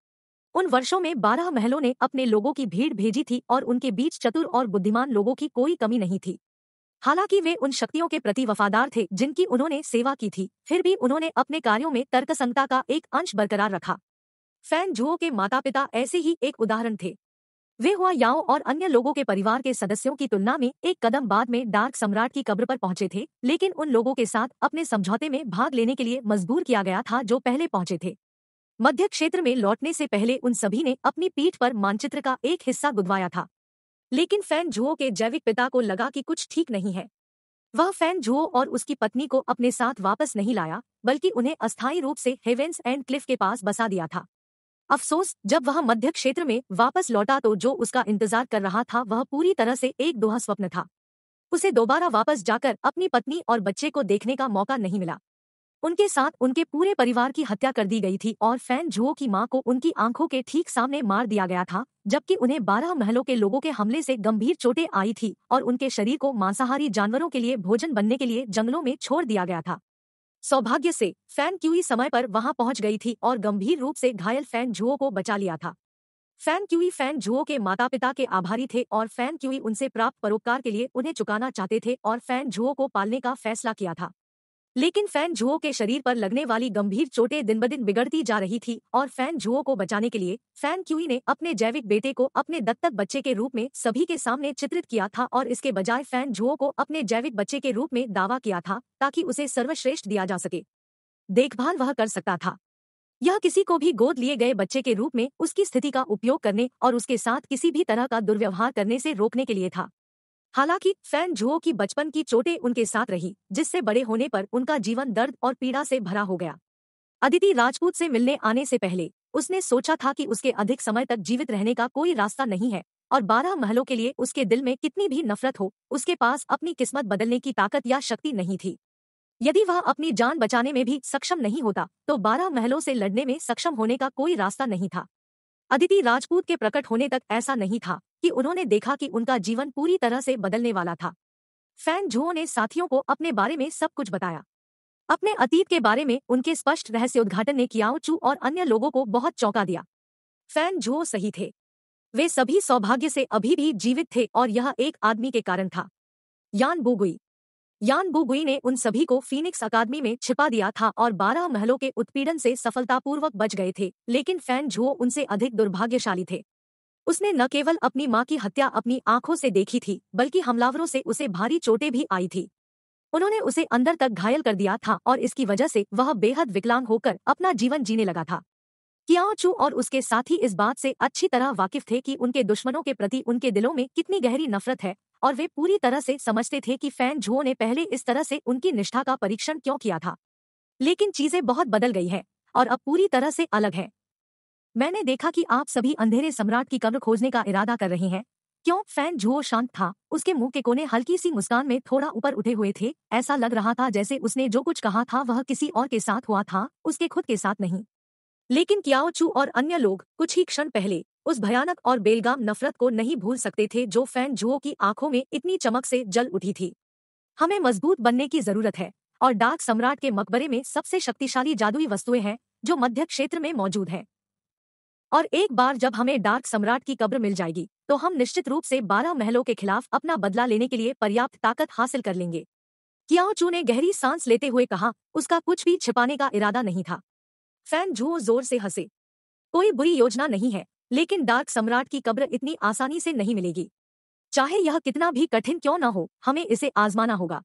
उन वर्षों में बारह महलों ने अपने लोगों की भीड़ भेजी थी और उनके बीच चतुर और बुद्धिमान लोगों की कोई कमी नहीं थी हालांकि वे उन शक्तियों के प्रति वफादार थे जिनकी उन्होंने सेवा की थी फिर भी उन्होंने अपने कार्यों में तर्कसंगता का एक अंश बरकरार रखा फैन जुओ के माता पिता ऐसे ही एक उदाहरण थे वे हुआ याओ और अन्य लोगों के परिवार के सदस्यों की तुलना में एक कदम बाद में डार्क सम्राट की कब्र पर पहुंचे थे लेकिन उन लोगों के साथ अपने समझौते में भाग लेने के लिए मजबूर किया गया था जो पहले पहुंचे थे मध्य क्षेत्र में लौटने से पहले उन सभी ने अपनी पीठ पर मानचित्र का एक हिस्सा गुदवाया था लेकिन फैन झुओ के जैविक पिता को लगा कि कुछ ठीक नहीं है वह फैन झुओ और उसकी पत्नी को अपने साथ वापस नहीं लाया बल्कि उन्हें अस्थायी रूप से हेवेंस एंड क्लिफ के पास बसा दिया था अफसोस जब वह मध्य क्षेत्र में वापस लौटा तो जो उसका इंतजार कर रहा था वह पूरी तरह से एक दोहा स्वप्न था उसे दोबारा वापस जाकर अपनी पत्नी और बच्चे को देखने का मौका नहीं मिला उनके साथ उनके पूरे परिवार की हत्या कर दी गई थी और फैन झुओ की मां को उनकी आंखों के ठीक सामने मार दिया गया था जबकि उन्हें बारह महलों के लोगों के हमले से गंभीर चोटें आई थी और उनके शरीर को मांसाहारी जानवरों के लिए भोजन बनने के लिए जंगलों में छोड़ दिया गया था सौभाग्य से फैन क्यूई समय पर वहां पहुंच गई थी और गंभीर रूप से घायल फैन जुओ को बचा लिया था फैन क्यूई फैन जुओ के माता पिता के आभारी थे और फैन क्यूई उनसे प्राप्त परोपकार के लिए उन्हें चुकाना चाहते थे और फैन जुओ को पालने का फैसला किया था लेकिन फैन झुओ के शरीर पर लगने वाली गंभीर चोटें दिन ब दिन बिगड़ती जा रही थी और फैन झुओ को बचाने के लिए फैन क्यूई ने अपने जैविक बेटे को अपने दत्तक बच्चे के रूप में सभी के सामने चित्रित किया था और इसके बजाय फैन झुओ को अपने जैविक बच्चे के रूप में दावा किया था ताकि उसे सर्वश्रेष्ठ दिया जा सके देखभाल वह कर सकता था यह किसी को भी गोद लिए गए बच्चे के रूप में उसकी स्थिति का उपयोग करने और उसके साथ किसी भी तरह का दुर्व्यवहार करने से रोकने के लिए था हालांकि फैन झो की बचपन की चोटें उनके साथ रही जिससे बड़े होने पर उनका जीवन दर्द और पीड़ा से भरा हो गया अदिति राजपूत से मिलने आने से पहले उसने सोचा था कि उसके अधिक समय तक जीवित रहने का कोई रास्ता नहीं है और बारह महलों के लिए उसके दिल में कितनी भी नफरत हो उसके पास अपनी किस्मत बदलने की ताकत या शक्ति नहीं थी यदि वह अपनी जान बचाने में भी सक्षम नहीं होता तो बारह महलों से लड़ने में सक्षम होने का कोई रास्ता नहीं था अदिति राजपूत के प्रकट होने तक ऐसा नहीं था कि उन्होंने देखा कि उनका जीवन पूरी तरह से बदलने वाला था फैन झुओ ने साथियों को अपने बारे में सब कुछ बताया अपने अतीत के बारे में उनके स्पष्ट रहस्य उद्घाटन ने किया चू और अन्य लोगों को बहुत चौंका दिया फैन झुओ सही थे वे सभी सौभाग्य से अभी भी जीवित थे और यह एक आदमी के कारण था यान बुगुई यान बुबुई ने उन सभी को फीनिक्स अकादमी में छिपा दिया था और बारह महलों के उत्पीड़न से सफलतापूर्वक बच गए थे लेकिन फैन झुओ उनसे अधिक दुर्भाग्यशाली थे उसने न केवल अपनी मां की हत्या अपनी आंखों से देखी थी बल्कि हमलावरों से उसे भारी चोटें भी आई थी उन्होंने उसे अंदर तक घायल कर दिया था और इसकी वजह से वह बेहद विकलांग होकर अपना जीवन जीने लगा था क्या चू और उसके साथी इस बात से अच्छी तरह वाकिफ थे कि उनके दुश्मनों के प्रति उनके दिलों में कितनी गहरी नफरत है और वे पूरी तरह से समझते थे कि फैन झो ने पहले इस तरह से उनकी निष्ठा का परीक्षण क्यों किया था लेकिन चीजें बहुत बदल गई हैं और अब पूरी तरह से अलग है मैंने देखा कि आप सभी अंधेरे सम्राट की कब्र खोजने का इरादा कर रहे हैं क्यों फैन झुओ शांत था उसके मुंह के कोने हल्की सी मुस्कान में थोड़ा ऊपर उठे हुए थे ऐसा लग रहा था जैसे उसने जो कुछ कहा था वह किसी और के साथ हुआ था उसके खुद के साथ नहीं लेकिन क्याओचू चू और अन्य लोग कुछ ही क्षण पहले उस भयानक और बेलगाम नफरत को नहीं भूल सकते थे जो फैन जुओ की आंखों में इतनी चमक से जल उठी थी हमें मजबूत बनने की जरूरत है और डार्क सम्राट के मकबरे में सबसे शक्तिशाली जादुई वस्तुएं हैं जो मध्य क्षेत्र में मौजूद हैं और एक बार जब हमें डार्क सम्राट की कब्र मिल जाएगी तो हम निश्चित रूप से बारह महलों के खिलाफ अपना बदला लेने के लिए पर्याप्त ताकत हासिल कर लेंगे कियाओ चू ने गहरी सांस लेते हुए कहा उसका कुछ भी छिपाने का इरादा नहीं था फैन जुओ जोर से हंसे कोई बुरी योजना नहीं है लेकिन डार्क सम्राट की कब्र इतनी आसानी से नहीं मिलेगी चाहे यह कितना भी कठिन क्यों न हो हमें इसे आजमाना होगा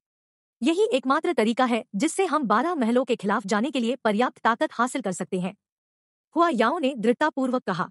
यही एकमात्र तरीका है जिससे हम बारह महलों के खिलाफ जाने के लिए पर्याप्त ताकत हासिल कर सकते हैं हुआ याओ ने दृढ़तापूर्वक कहा